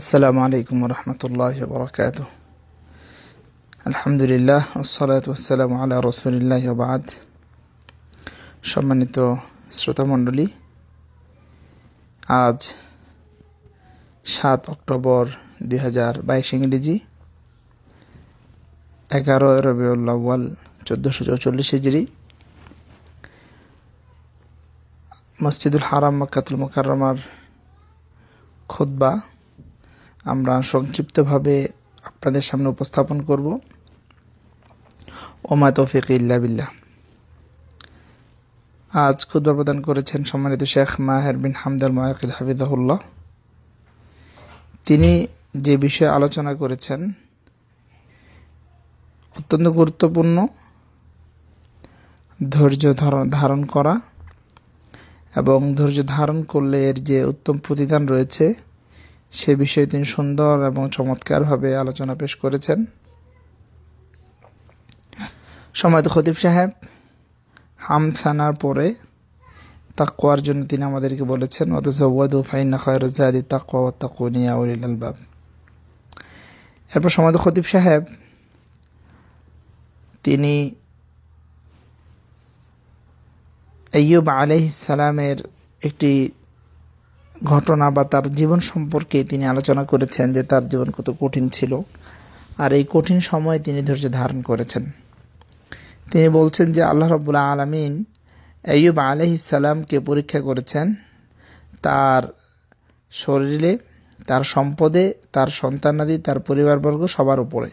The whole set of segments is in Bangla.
আসসালামু আলাইকুম রহমতুল্লাহ বরকাত আলহামদুলিল্লাহ ওসলাত ওসালাম আল্লাহ রসুলিল্লাহ বাদ সম্মানিত শ্রোতা মণ্ডলী আজ সাত অক্টোবর দুই হাজার বাইশ ইংরেজি এগারো রবিউল্লাওয়াল চোদ্দোশো চৌচল্লিশ হিজড়ি মসজিদুল হারাম মক্কাতুল মোকারমার খুদ্া আমরা সংক্ষিপ্তভাবে আপনাদের সামনে উপস্থাপন করব ওমা তৌফিক ইল্লা বিল্লাহ আজ খুদ্া প্রদান করেছেন সম্মানিত শেখ মাহের বিন হামদাল মায়াকিল হাবিদাহুল্লাহ তিনি যে বিষয়ে আলোচনা করেছেন অত্যন্ত গুরুত্বপূর্ণ ধৈর্য ধারণ করা এবং ধৈর্য ধারণ করলে এর যে উত্তম প্রতিদান রয়েছে সে বিষয়ে তিনি সুন্দর এবং চমৎকারভাবে আলোচনা পেশ করেছেন সময়ত খতিব সাহেব হামসানার পরে তাকুয়ার জন্য তিনি আমাদেরকে বলেছেন অথচ ওয়াদু ফাইনা খয়রুজাদি তাকুয়া তাকুনিয়া উলিল আলবাব এরপর সময়ত খতিব সাহেব তিনি আইয়ুব আলহ ইসালামের একটি ঘটনা বা তার জীবন সম্পর্কে তিনি আলোচনা করেছেন যে তার জীবন কত কঠিন ছিল আর এই কঠিন সময়ে তিনি ধৈর্য ধারণ করেছেন তিনি বলছেন যে আল্লাহ রবুল্লা আলমিন আলহ আলহিসাল্লামকে পরীক্ষা করেছেন তার শরীরে তার সম্পদে তার সন্তানাদি তার পরিবারবর্গ সবার উপরে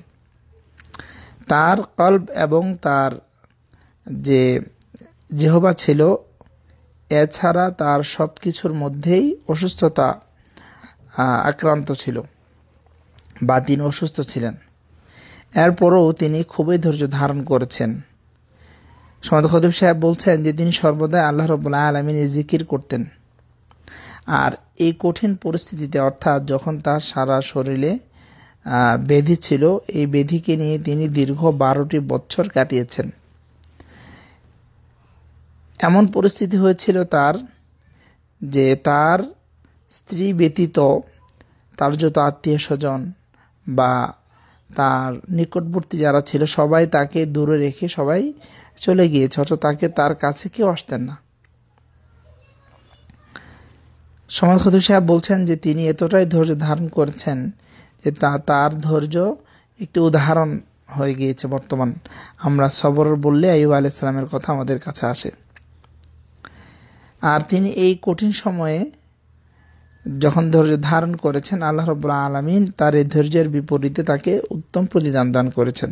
তার কল্প এবং তার যে জেহবা ছিল এছাড়া তার সব কিছুর মধ্যেই অসুস্থতা আক্রান্ত ছিল বা তিনি অসুস্থ ছিলেন এরপরও তিনি খুবই ধৈর্য ধারণ করেছেন সমাদ খদিব সাহেব বলছেন যে তিনি সর্বদাই আল্লাহ রবুল্লাহ আলমিনে জিকির করতেন আর এই কঠিন পরিস্থিতিতে অর্থাৎ যখন তার সারা শরীরে বেধি ছিল এই বেধিকে নিয়ে তিনি দীর্ঘ বারোটি বছর কাটিয়েছেন এমন পরিস্থিতি হয়েছিল তার যে তার স্ত্রী ব্যতীত তার যত আত্মীয় স্বজন বা তার নিকটবর্তী যারা ছিল সবাই তাকে দূরে রেখে সবাই চলে গিয়েছে অর্থাৎ তাকে তার কাছে কেউ আসতেন না খদু সাহেব বলছেন যে তিনি এতটাই ধৈর্য ধারণ করছেন যে তা তার ধৈর্য একটি উদাহরণ হয়ে গিয়েছে বর্তমান আমরা সবর বললে আইব আলাইসালামের কথা আমাদের কাছে আসে আর তিনি এই কঠিন সময়ে যখন ধৈর্য ধারণ করেছেন আল্লাহ রব্লা আলমিন তার এই ধৈর্যের বিপরীতে তাকে উত্তম প্রতিদান দান করেছেন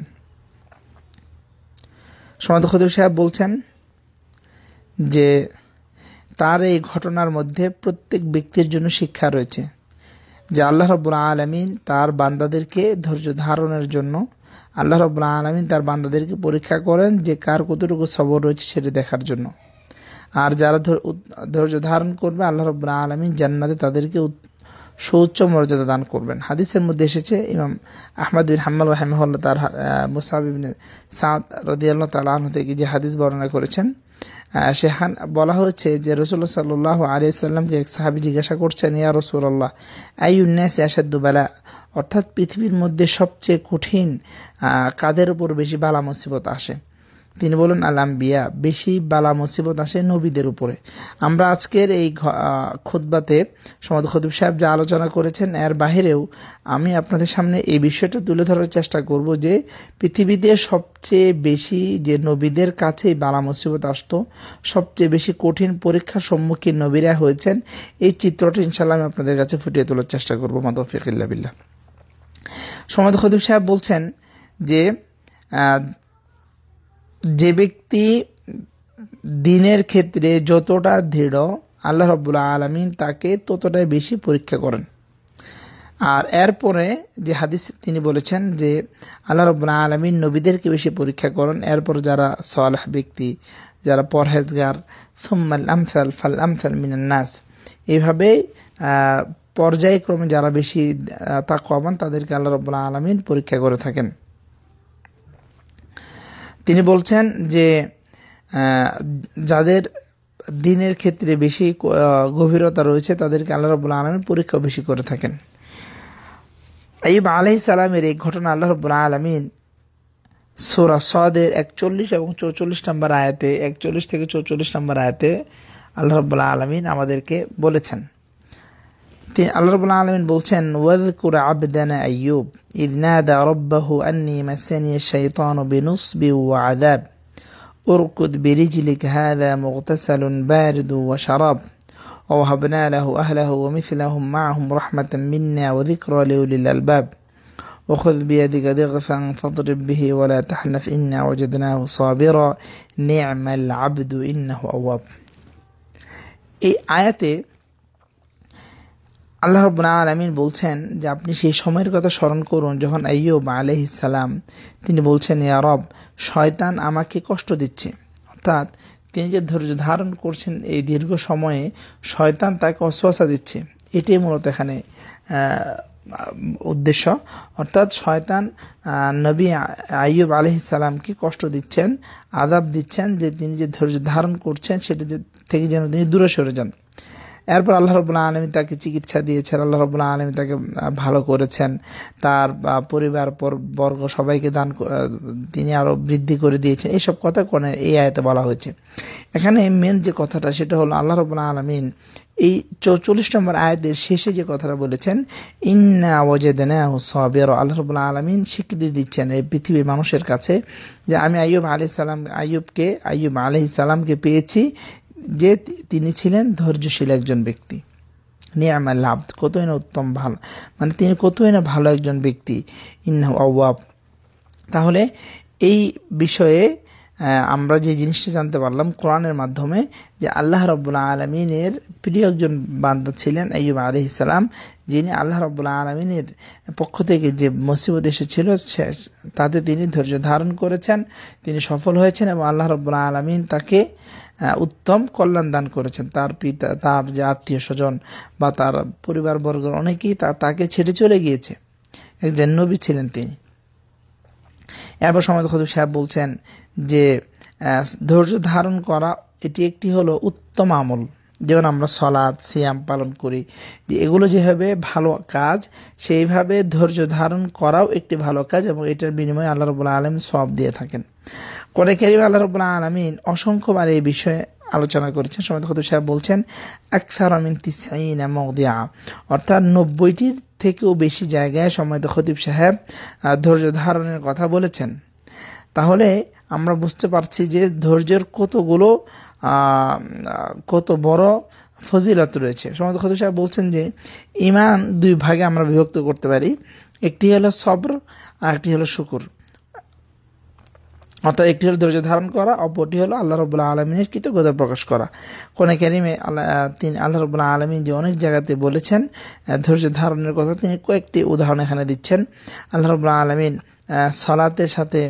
সমাদ সাহেব বলছেন যে তার এই ঘটনার মধ্যে প্রত্যেক ব্যক্তির জন্য শিক্ষা রয়েছে যে আল্লাহ রব্লা আলমিন তার বান্দাদেরকে ধৈর্য ধারণের জন্য আল্লাহ রব্লা আলমিন তার বান্দাদেরকে পরীক্ষা করেন যে কার কতটুকু সবর রয়েছে সেটা দেখার জন্য আর যারা ধৈর্য ধারণ করবে আল্লাহ রব্লা আলমী জান্নাতে তাদেরকে সৌচ্চ মর্যাদা দান করবেন হাদিসের মধ্যে এসেছে ইমাম আহমদ বিন হাম্মাল রাহেমহল্লা তার মুসাবিবিন সাদ রদিয়াল্লাহ তালাহ থেকে যে হাদিস বর্ণনা করেছেন সেখান বলা হচ্ছে যে রসুল্লা সাল্লাহ আলিয়া সাল্লামকে এক সাহাবি জিজ্ঞাসা করছেন ইয়া রসুল্লাহ আইউন্যাস দুবেলা অর্থাৎ পৃথিবীর মধ্যে সবচেয়ে কঠিন কাদের উপর বেশি বালা মুসিবত আসে তিনি বলেন আলাম বিয়া বেশি বালা মুসিবত আসে নবীদের উপরে আমরা আজকের এই খোদবাতে সমাদ খতিব সাহেব যা আলোচনা করেছেন এর বাহিরেও আমি আপনাদের সামনে এই বিষয়টা তুলে ধরার চেষ্টা করব যে পৃথিবীতে সবচেয়ে বেশি যে নবীদের কাছেই বালা মুসিবত আসতো সবচেয়ে বেশি কঠিন পরীক্ষার সম্মুখীন নবীরা হয়েছেন এই চিত্রটি ইনশাল্লাহ আমি আপনাদের কাছে ফুটিয়ে তোলার চেষ্টা করবো মাদফিকিল্লা বিল্লা সমাদ খতিব সাহেব বলছেন যে যে ব্যক্তি দিনের ক্ষেত্রে যতটা দৃঢ় আল্লাহ রব্বুল্লা আলমিন তাকে ততটাই বেশি পরীক্ষা করেন আর এরপরে যে হাদিস তিনি বলেছেন যে আল্লাহ রব্বুল্লা আলমিন নবীদেরকে বেশি পরীক্ষা করেন এরপর যারা সলাহ ব্যক্তি যারা পরহেজগার সুম্মাল আমসাল ফাল আমসাল মিনান্নাস এইভাবে পর্যায়ক্রমে যারা বেশি তা কমান তাদেরকে আল্লাহ রব্বুল্লা আলমিন পরীক্ষা করে থাকেন তিনি বলছেন যে যাদের দিনের ক্ষেত্রে বেশি গভীরতা রয়েছে তাদেরকে আল্লাহ রবুল আলমী পরীক্ষা বেশি করে থাকেন এই আলহি সালামের এই ঘটনা আল্লাহ রবুল আলমিন সোরা সদের একচল্লিশ এবং চৌচল্লিশ নম্বর আয়াতে একচল্লিশ থেকে চৌচল্লিশ নম্বর আয়াতে আল্লাহ রবুল্লা আলমিন আমাদেরকে বলেছেন الله رب العالمين بلتن واذكر عبدنا أيوب إذ نادى ربه أني مسني الشيطان بنصب وعذاب اركض برجلك هذا مغتسل بارد وشراب ووهبنا له أهله ومثلهم معهم رحمة منا وذكرى لأولي الألباب وخذ بيدك ضغثا فاضرب به ولا تحنف إنا وجدناه صابرا نعم العبد إنه أواب إيه آياتي আল্লাহ রবনা আলমিন বলছেন যে আপনি সেই সময়ের কথা স্মরণ করুন যখন আইয়ুব ইসালাম তিনি বলছেন ইয়ারব শয়তান আমাকে কষ্ট দিচ্ছে অর্থাৎ তিনি যে ধৈর্য ধারণ করছেন এই দীর্ঘ সময়ে শয়তান তাকে অশ্বাসা দিচ্ছে এটাই মূলত এখানে উদ্দেশ্য অর্থাৎ শয়তান নবী আইয়ুব ইসালামকে কষ্ট দিচ্ছেন আদাব দিচ্ছেন যে তিনি যে ধৈর্য ধারণ করছেন সেটা থেকে যেন তিনি দূরে সরে যান এরপর আল্লাহ রবুল্লাহ আলমী তাকে চিকিৎসা দিয়েছেন আল্লাহ রবুল্লাহ আলমী তাকে ভালো করেছেন তার পরিবার বর্গ সবাইকে দান তিনি আরও বৃদ্ধি করে দিয়েছেন এইসব কথা কনে এই আয়তে বলা হয়েছে এখানে মেন যে কথাটা সেটা হলো আল্লাহ রবুল্লা আলমিন এই চৌচল্লিশ নম্বর আয়াতের শেষে যে কথাটা বলেছেন ইন্না ওজেদেনা সবের আল্লাহ রবুল্লা আলমিন স্বীকৃতি দিচ্ছেন এই পৃথিবীর মানুষের কাছে যে আমি আইয়ুব আলি সালাম আইয়ুবকে আইয়ুব আলি সালামকে পেয়েছি যে তিনি ছিলেন ধৈর্যশীল একজন ব্যক্তি নিয়ামা লাভ কতই না উত্তম ভালো মানে তিনি কতই না ভালো একজন ব্যক্তি ইন্না আওয়াব তাহলে এই বিষয়ে আমরা যে জিনিসটা জানতে পারলাম কোরআনের মাধ্যমে যে আল্লাহ রবুল্লা আলমিনের প্রিয় একজন বান্দা ছিলেন আইব আলি ইসলাম যিনি আল্লাহ রবুল্লা আলমিনের পক্ষ থেকে যে মুসিবত এসেছিল তাতে তিনি ধৈর্য ধারণ করেছেন তিনি সফল হয়েছেন এবং আল্লাহ রবুল্লা আলমিন তাকে উত্তম কল্যাণ দান করেছেন তার পিতা তার যে আত্মীয় স্বজন বা তার পরিবারবর্গের অনেকেই তা তাকে ছেড়ে চলে গিয়েছে একজন নবী ছিলেন তিনি এবার সময় খুব সাহেব বলছেন যে ধৈর্য ধারণ করা এটি একটি হলো উত্তম আমল যেমন আমরা সলাদ সিয়াম পালন করি যে এগুলো যেভাবে ভালো কাজ সেইভাবে ধৈর্য ধারণ করাও একটি ভালো কাজ এবং এটার বিনিময়ে আল্লাহ রবুল্লা আলম সব দিয়ে থাকেন কোরআন কারীম আল্লাহ রাব্বুল আলামিন অসংখ্যবার এই বিষয়ে আলোচনা করেছেন সময় খতুব সাহেব বলছেন একথার আমিন তিসাইন মগদিয়া অর্থাৎ নব্বইটির থেকেও বেশি জায়গায় সময় খতিব সাহেব ধৈর্য ধারণের কথা বলেছেন তাহলে আমরা বুঝতে পারছি যে ধৈর্যের কতগুলো কত বড় ফজিলত রয়েছে সময় খতিব সাহেব বলছেন যে ইমান দুই ভাগে আমরা বিভক্ত করতে পারি একটি হলো সবর আর একটি হলো শুকুর অর্থাৎ একটি হলো ধৈর্য ধারণ করা অপরটি হলো আল্লাহ রবুল্লাহ আলমিনের কৃতজ্ঞতা প্রকাশ করা কোন ক্যারিমে আল্লাহ তিনি আল্লাহ রবুল্লাহ আলমিন যে অনেক জায়গাতে বলেছেন ধৈর্য ধারণের কথা তিনি কয়েকটি উদাহরণ এখানে দিচ্ছেন আল্লাহ রবুল্লাহ আলমিন সলাতের সাথে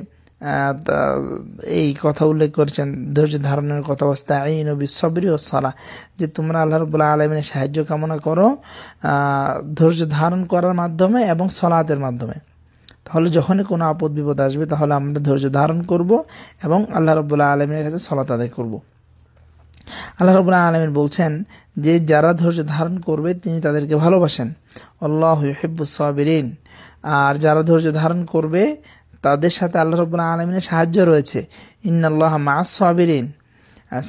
এই কথা উল্লেখ করেছেন ধৈর্য ধারণের কথা অবস্থা আইন ও বিশ্বরি ও সলা যে তোমরা আল্লাহ রবুল্লাহ আলমিনের সাহায্য কামনা করো ধৈর্য ধারণ করার মাধ্যমে এবং সলাতের মাধ্যমে তাহলে যখনই কোনো আপদ বিপদ আসবে তাহলে আমরা ধৈর্য ধারণ করব এবং আল্লাহ রবুল্লাহ আলমিনের কাছে সলাত আদায় করব আল্লাহ রবুল্লাহ আলমিন বলছেন যে যারা ধৈর্য ধারণ করবে তিনি তাদেরকে ভালোবাসেন আল্লাহ হিব্বুসাবিরিন আর যারা ধৈর্য ধারণ করবে তাদের সাথে আল্লাহ রবুল্লাহ আলমিনের সাহায্য রয়েছে ইন্নাল্লাহ মা সাবিরিন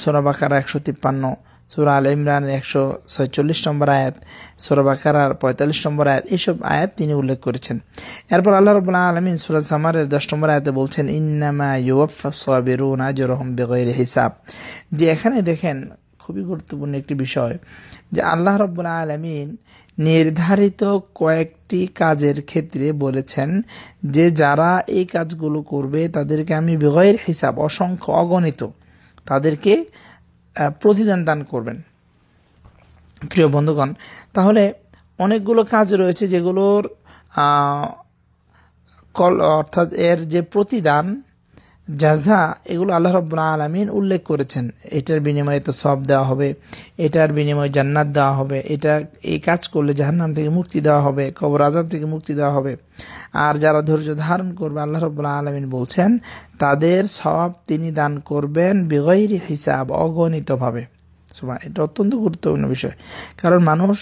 সোনাবাকার একশো তিপ্পান্ন সুরা আল ইমরান একশো ছয়চল্লিশ নম্বর আয়াত সুরা বাকারার পঁয়তাল্লিশ নম্বর আয়াত এইসব আয়াত তিনি উল্লেখ করেছেন এরপর আল্লাহ রবুল্লাহ আলমিন সুরাজ সামারের দশ নম্বর আয়াতে বলছেন ইন্নামা ইউফা সাবিরুন আজরহম বেগৈর হিসাব যে এখানে দেখেন খুবই গুরুত্বপূর্ণ একটি বিষয় যে আল্লাহ রব্বুল্লাহ আলমিন নির্ধারিত কয়েকটি কাজের ক্ষেত্রে বলেছেন যে যারা এই কাজগুলো করবে তাদেরকে আমি বেগয়ের হিসাব অসংখ্য অগণিত তাদেরকে প্রতিদান দান করবেন প্রিয় বন্ধুগণ তাহলে অনেকগুলো কাজ রয়েছে যেগুলোর কল অর্থাৎ এর যে প্রতিদান জাজা এগুলো আল্লাহ রব্বুল আলমিন উল্লেখ করেছেন এটার বিনিময়ে তো সব দেওয়া হবে এটার বিনিময়ে জান্নাত দেওয়া হবে এটা এই কাজ করলে জাহান্নাম থেকে মুক্তি দেওয়া হবে কবর আজাব থেকে মুক্তি দেওয়া হবে আর যারা ধৈর্য ধারণ করবে আল্লাহ রব্বুল্লা আলমিন বলছেন তাদের সব তিনি দান করবেন বেগৈরি হিসাব অগণিতভাবে এটা অত্যন্ত গুরুত্বপূর্ণ বিষয় কারণ মানুষ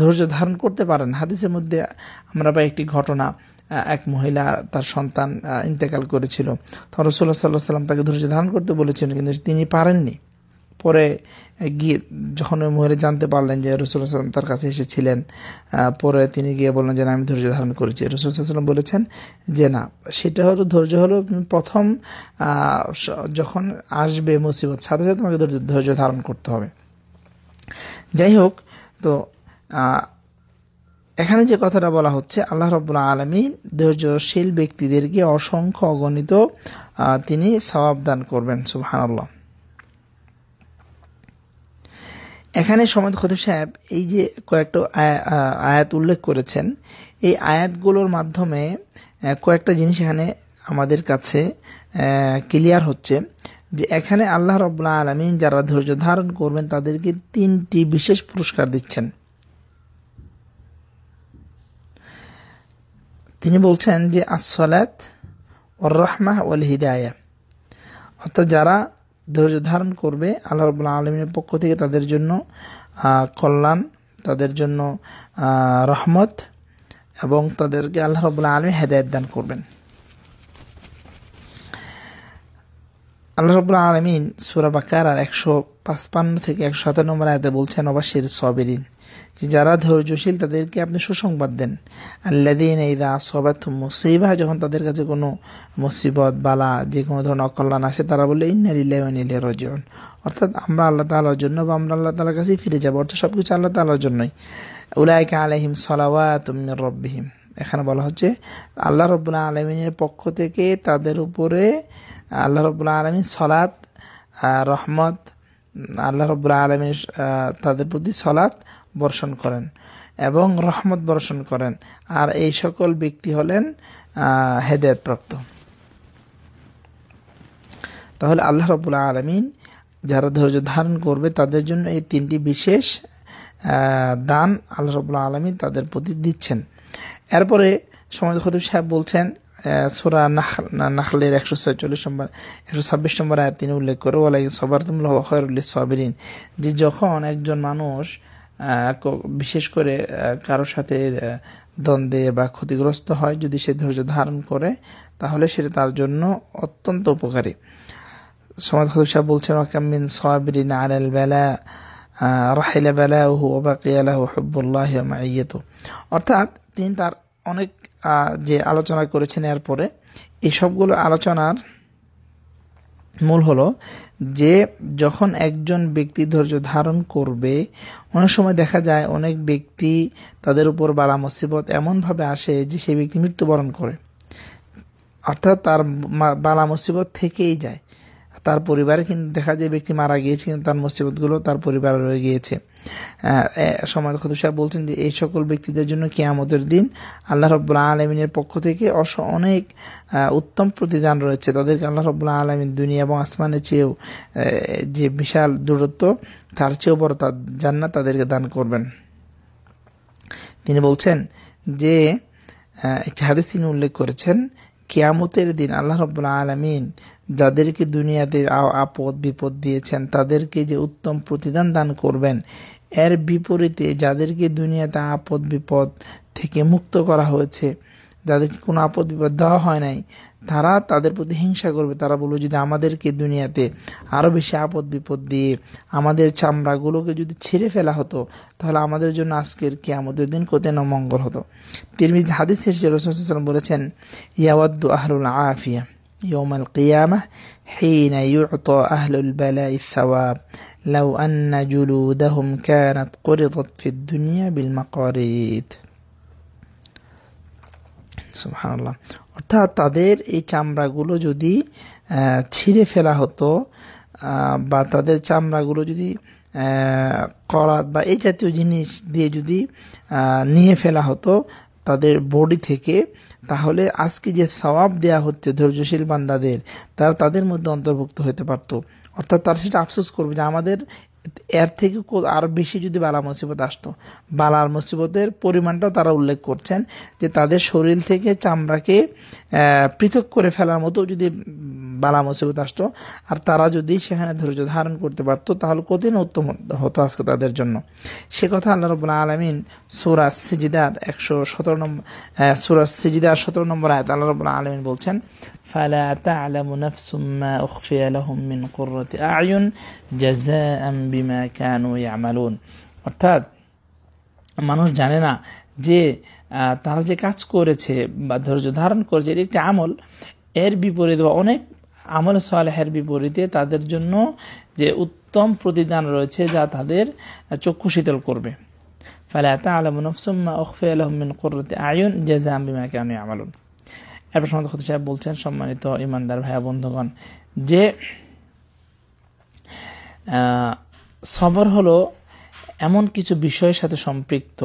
ধৈর্য ধারণ করতে পারেন হাদিসের মধ্যে আমরা পাই একটি ঘটনা এক মহিলা তার সন্তান ইন্তেকাল করেছিল তখন রসুল্লাহ সাল্লাহ সাল্লাম তাকে ধৈর্য ধারণ করতে বলেছিলেন কিন্তু তিনি পারেননি পরে গিয়ে যখন ওই মহিলা জানতে পারলেন যে রসুল্লাহ সাল্লাম তার কাছে এসেছিলেন পরে তিনি গিয়ে বললেন যে আমি ধৈর্য ধারণ করেছি রসুল্লাহ সাল্লাম বলেছেন যে না সেটা হলো ধৈর্য হলো প্রথম যখন আসবে মুসিবত সাথে সাথে তোমাকে ধৈর্য ধারণ করতে হবে যাই হোক তো এখানে যে কথাটা বলা হচ্ছে আল্লাহ রবুল্লা আলমিন ধৈর্যশীল ব্যক্তিদেরকে অসংখ্য অগণিত তিনি সবাব দান করবেন সুবাহানাল্লাহ এখানে সমাজ খতিব সাহেব এই যে কয়েকটা আয়াত উল্লেখ করেছেন এই আয়াতগুলোর মাধ্যমে কয়েকটা জিনিস এখানে আমাদের কাছে ক্লিয়ার হচ্ছে যে এখানে আল্লাহ রবুল্লা আলমিন যারা ধৈর্য ধারণ করবেন তাদেরকে তিনটি বিশেষ পুরস্কার দিচ্ছেন তিনি বলছেন যে আসলাত ওর রহমাহ ওল হিদায়া অর্থাৎ যারা ধৈর্য ধারণ করবে আল্লাহ রবুল্লা আলমীর পক্ষ থেকে তাদের জন্য কল্যাণ তাদের জন্য রহমত এবং তাদেরকে আল্লাহ রবুল্লা আলমী হেদায়ত দান করবেন আল্লাহ রবুল্লা আলমিন সুরাবাকার আর একশো পাঁচপান্ন থেকে একশো সাতান্ন নম্বর আয়তে বলছেন অবাশির সবেরিন যে যারা ধৈর্যশীল তাদেরকে আপনি সুসংবাদ দেন আল্লাদিন সবার সবাত মুসিবা যখন তাদের কাছে কোনো মুসিবত বালা যে কোনো ধরনের অকল্যাণ আসে তারা বলে ইন্নালিল্লাহ রজন অর্থাৎ আমরা আল্লাহ তালার জন্য বা আমরা আল্লাহ তালার কাছেই ফিরে যাবো অর্থাৎ সব কিছু আল্লাহ তালার জন্যই উলায়কে আলহিম তুমি রব্বিহিম এখানে বলা হচ্ছে আল্লাহ রবুল্লা আলমিনের পক্ষ থেকে তাদের উপরে আল্লাহ রবুল্লা আলমিন সলাৎ রহমত আল্লাহ রবুল্লা আলমিনের তাদের প্রতি সলাৎ বর্ষণ করেন এবং রহমত বর্ষণ করেন আর এই সকল ব্যক্তি হলেন হেদায়তপ্রাপ্ত তাহলে আল্লাহ রবুল্লা আলমিন যারা ধৈর্য ধারণ করবে তাদের জন্য এই তিনটি বিশেষ দান আল্লাহ রবুল্লা আলমিন তাদের প্রতি দিচ্ছেন এরপরে সমাজ খতিব সাহেব বলছেন সোরা নাখলের একশো ছয়চল্লিশ নম্বর একশো ছাব্বিশ নম্বর আয়াত তিনি উল্লেখ করে ওলাই সবার তুমল সবরিন যে যখন একজন মানুষ বিশেষ করে কারোর সাথে দ্বন্দ্বে বা ক্ষতিগ্রস্ত হয় যদি সে ধৈর্য ধারণ করে তাহলে সেটা তার জন্য অত্যন্ত উপকারী সমাজ সাহেব বলছেন ওয়াকামিন সাবিরিন আলাল বেলা রাহিলা বেলা হু আলাহ হব্বুল্লাহ ইয়েত অর্থাৎ তিনি তার অনেক যে আলোচনা করেছেন এরপরে এই সবগুলো আলোচনার মূল হলো যে যখন একজন ব্যক্তি ধৈর্য ধারণ করবে অনেক সময় দেখা যায় অনেক ব্যক্তি তাদের উপর বালা মুসিবত এমনভাবে আসে যে সেই ব্যক্তি মৃত্যুবরণ করে অর্থাৎ তার বালা মুসিবত থেকেই যায় তার পরিবারে কিন্তু দেখা যায় ব্যক্তি মারা গিয়েছে কিন্তু তার মুসিবতগুলো তার পরিবারে রয়ে গিয়েছে সমাজ খদুসাহ বলছেন যে এই সকল ব্যক্তিদের জন্য কেয়ামতের দিন আল্লাহ রব্বুল্লা আলমিনের পক্ষ থেকে অস অনেক উত্তম প্রতিদান রয়েছে তাদেরকে আল্লাহ রব্বুল্লা আলমিন দুনিয়া এবং আসমানের চেয়েও যে বিশাল দূরত্ব তার চেয়েও বড় তার জান্না তাদেরকে দান করবেন তিনি বলছেন যে একটি হাদিস তিনি উল্লেখ করেছেন কেয়ামতের দিন আল্লাহ রব্বুল্লা আলমিন যাদেরকে দুনিয়াতে আপদ বিপদ দিয়েছেন তাদেরকে যে উত্তম প্রতিদান দান করবেন এর বিপরীতে যাদেরকে দুনিয়াতে আপদ বিপদ থেকে মুক্ত করা হয়েছে যাদেরকে কোনো আপদ বিপদ দেওয়া হয় নাই তারা তাদের প্রতি হিংসা করবে তারা বলবে যদি আমাদেরকে দুনিয়াতে আরও বেশি আপদ বিপদ দিয়ে আমাদের চামড়াগুলোকে যদি ছিঁড়ে ফেলা হতো তাহলে আমাদের জন্য আজকের কি আমাদের দিন কত নমঙ্গল হতো তিরমিজ হাদিস শেষ রসুল বলেছেন ইয়াওয়াদ্দু আহরুল আফিয়া يوم القيامة حين يعطى أهل البلاء الثواب لو أن جلودهم كانت قرضت في الدنيا بالمقاريد সুবহান আল্লাহ অর্থাৎ তাদের এই চামড়াগুলো যদি ছিঁড়ে ফেলা হতো বা তাদের চামড়াগুলো যদি করাত বা এই জাতীয় জিনিস দিয়ে যদি নিয়ে ফেলা হতো তাদের বডি থেকে তাহলে আজকে যে সওয়াব দেয়া হচ্ছে ধৈর্যশীল বান্দাদের তারা তাদের মধ্যে অন্তর্ভুক্ত হতে পারত অর্থাৎ তারা সেটা আফসোস করবে যে আমাদের এর থেকে আরও বেশি যদি বালা মুসিবত আসতো বালার মুসিবতের পরিমাণটাও তারা উল্লেখ করছেন যে তাদের শরীর থেকে চামড়াকে পৃথক করে ফেলার মতো যদি বালা মুসিবত আসতো আর তারা যদি সেখানে ধৈর্য ধারণ করতে পারতো তাহলে কতদিন উত্তম হতো আজকে তাদের জন্য সে কথা আল্লাহ রবুল্লা আলমিন সুরাজ সিজিদার একশো সতেরো নম্বর সুরাজ সিজিদার সতেরো নম্বর আয়ত আল্লাহ রবুল্লা আলমিন বলছেন فلا تعلم نفس ما أخفي لهم من قرة أعين جزاء بما كانوا يعملون অর্থাৎ মানুষ জানে না যে তারা যে কাজ করেছে বা ধৈর্য ধারণ করেছে এর একটি আমল এর বিপরীতে বা অনেক আমল সালেহের বিপরীতে তাদের জন্য যে উত্তম প্রতিদান রয়েছে যা তাদের চক্ষু শীতল করবে ফলে তা আলম নফসুম্মা ওখফে আলহমিন করতে আয়ুন জেজা বিমা আমি আমলুন এরপর সাহেব বলছেন সম্মানিত ইমানদার ভাইয়া বন্ধুগণ যে সবর হলো এমন কিছু বিষয়ের সাথে সম্পৃক্ত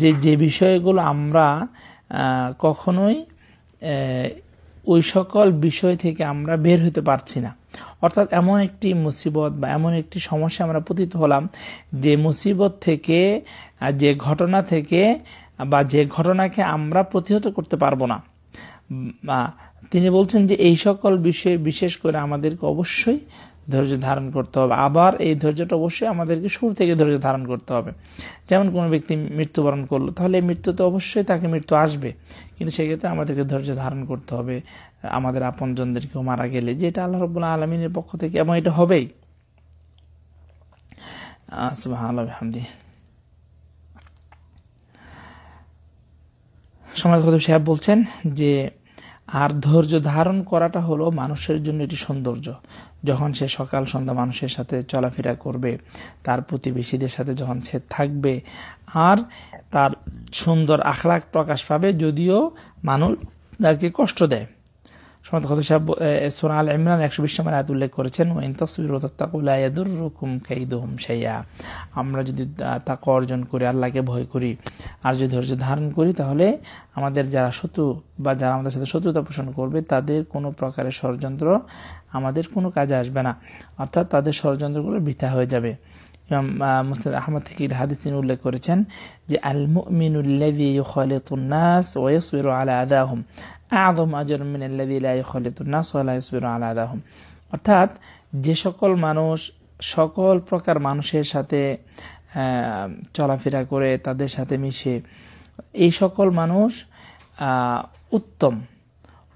যে যে বিষয়গুলো আমরা কখনোই ওই সকল বিষয় থেকে আমরা বের হতে পারছি না অর্থাৎ এমন একটি মুসিবত বা এমন একটি সমস্যা আমরা পতিত হলাম যে মুসিবত থেকে যে ঘটনা থেকে বা যে ঘটনাকে আমরা প্রতিহত করতে পারবো না তিনি বলছেন যে এই সকল বিষয়ে বিশেষ করে আমাদেরকে অবশ্যই ধৈর্য ধারণ করতে হবে আবার এই ধৈর্যটা অবশ্যই আমাদেরকে শুরু থেকে ধৈর্য ধারণ করতে হবে যেমন কোনো ব্যক্তি মৃত্যুবরণ করলো তাহলে মৃত্যু তো অবশ্যই তাকে মৃত্যু আসবে কিন্তু সেক্ষেত্রে আমাদেরকে ধৈর্য ধারণ করতে হবে আমাদের আপনজনদেরকেও মারা গেলে যে এটা আল্লাহ রবুল্লাহ আলমিনের পক্ষ থেকে এবং এটা হবেই সুবাহ হামদি সমাজ সাহেব বলছেন যে আর ধৈর্য ধারণ করাটা হলো মানুষের জন্য এটি সৌন্দর্য যখন সে সকাল সন্ধ্যা মানুষের সাথে চলাফেরা করবে তার প্রতিবেশীদের সাথে যখন সে থাকবে আর তার সুন্দর আখলাখ প্রকাশ পাবে যদিও মানুষ তাকে কষ্ট দেয় সমাজ সাহেব সোনা আল ইমরান একশো বিশ নম্বর আয়াত উল্লেখ করেছেন ওয়াইন তসবির তাকুলায়াদুর রকম কাইদুহম সাইয়া আমরা যদি তাকে অর্জন করি আল্লাহকে ভয় করি আর যদি ধৈর্য ধারণ করি তাহলে আমাদের যারা শত্রু বা যারা আমাদের সাথে শত্রুতা পোষণ করবে তাদের কোনো প্রকারের ষড়যন্ত্র আমাদের কোনো কাজে আসবে না অর্থাৎ তাদের ষড়যন্ত্রগুলো বৃথা হয়ে যাবে ইমাম আহমদ থেকে হাদিস তিনি উল্লেখ করেছেন যে আলমিনুল্লাহ মুমিনুল্লাযী আলা আদাহম আদম আজর অর্থাৎ যে সকল মানুষ সকল প্রকার মানুষের সাথে চলাফেরা করে তাদের সাথে মিশে এই সকল মানুষ উত্তম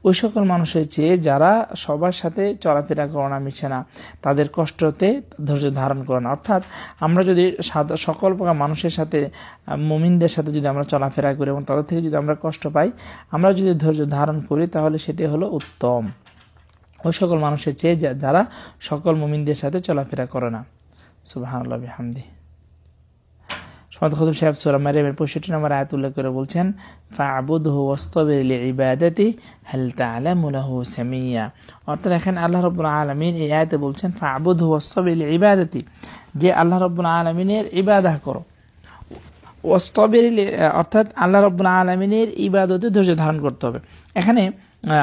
ওই সকল মানুষের চেয়ে যারা সবার সাথে চলাফেরা করে না মিশে না তাদের কষ্টতে ধৈর্য ধারণ করে না অর্থাৎ আমরা যদি সকল প্রকার মানুষের সাথে মুমিনদের সাথে যদি আমরা চলাফেরা করি এবং তাদের থেকে যদি আমরা কষ্ট পাই আমরা যদি ধৈর্য ধারণ করি তাহলে সেটি হলো উত্তম ওই সকল মানুষের চেয়ে যারা সকল মুমিনদের সাথে চলাফেরা করে না সুবাহ হামদি ফদখদুল সাহেব সোরা মারিয়ামের পঁয়ষট্টি নম্বর আয়াত উল্লেখ করে বলছেন ফাবুদ হু ওস্তবিল ইবাদতি হালতা আলামুলাহু সামিয়া অর্থাৎ এখানে আল্লাহ রব্বুল আলমিন এই আয়াতে বলছেন ফাবুদ হু ওস্তবিল ইবাদতি যে আল্লাহ রব্বুল আলমিনের ইবাদাহ করো ওস্তবির অর্থাৎ আল্লাহ রব্বুল আলমিনের ইবাদতে ধৈর্য ধারণ করতে হবে এখানে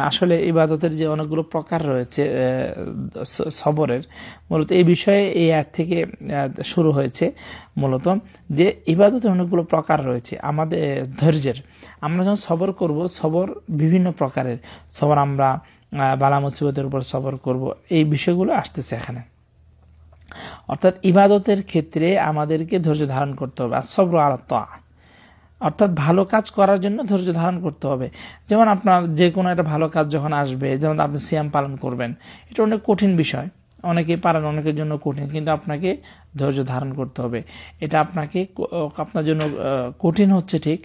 আসলে ইবাদতের যে অনেকগুলো প্রকার রয়েছে সবরের মূলত এই বিষয়ে এই এক থেকে শুরু হয়েছে মূলত যে ইবাদতের অনেকগুলো প্রকার রয়েছে আমাদের ধৈর্যের আমরা যখন সবর করব সবর বিভিন্ন প্রকারের সবর আমরা বালা মুসিবতের উপর সবর করব এই বিষয়গুলো আসতেছে এখানে অর্থাৎ ইবাদতের ক্ষেত্রে আমাদেরকে ধৈর্য ধারণ করতে হবে আর সবর আলাত্মা অর্থাৎ ভালো কাজ করার জন্য ধৈর্য ধারণ করতে হবে যেমন আপনার যে কোনো একটা ভালো কাজ যখন আসবে যেমন আপনি সিয়াম পালন করবেন এটা অনেক কঠিন বিষয় অনেকে পারেন অনেকের জন্য কঠিন কিন্তু আপনাকে ধৈর্য ধারণ করতে হবে এটা আপনাকে আপনার জন্য কঠিন হচ্ছে ঠিক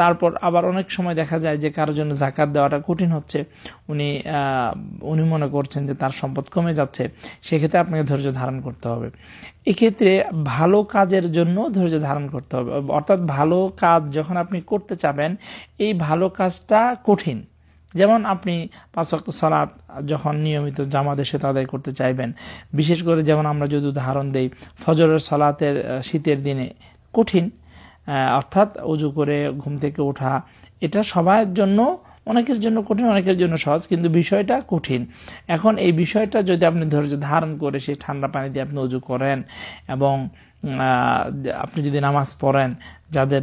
তারপর আবার অনেক সময় দেখা যায় যে কারোর জন্য জাকাত দেওয়াটা কঠিন হচ্ছে উনি উনি মনে করছেন যে তার সম্পদ কমে যাচ্ছে সেক্ষেত্রে আপনাকে ধৈর্য ধারণ করতে হবে এক্ষেত্রে ভালো কাজের জন্য ধৈর্য ধারণ করতে হবে অর্থাৎ ভালো কাজ যখন আপনি করতে চাবেন এই ভালো কাজটা কঠিন যেমন আপনি পাঁচ অক্ত সালাদ যখন নিয়মিত জামা দেশে তাদের করতে চাইবেন বিশেষ করে যেমন আমরা যদি উদাহরণ দেই ফজরের সালাতের শীতের দিনে কঠিন অর্থাৎ উজু করে ঘুম থেকে ওঠা এটা সবার জন্য অনেকের জন্য কঠিন অনেকের জন্য সহজ কিন্তু বিষয়টা কঠিন এখন এই বিষয়টা যদি আপনি ধৈর্য ধারণ করে সেই ঠান্ডা পানি দিয়ে আপনি উজু করেন এবং আপনি যদি নামাজ পড়েন যাদের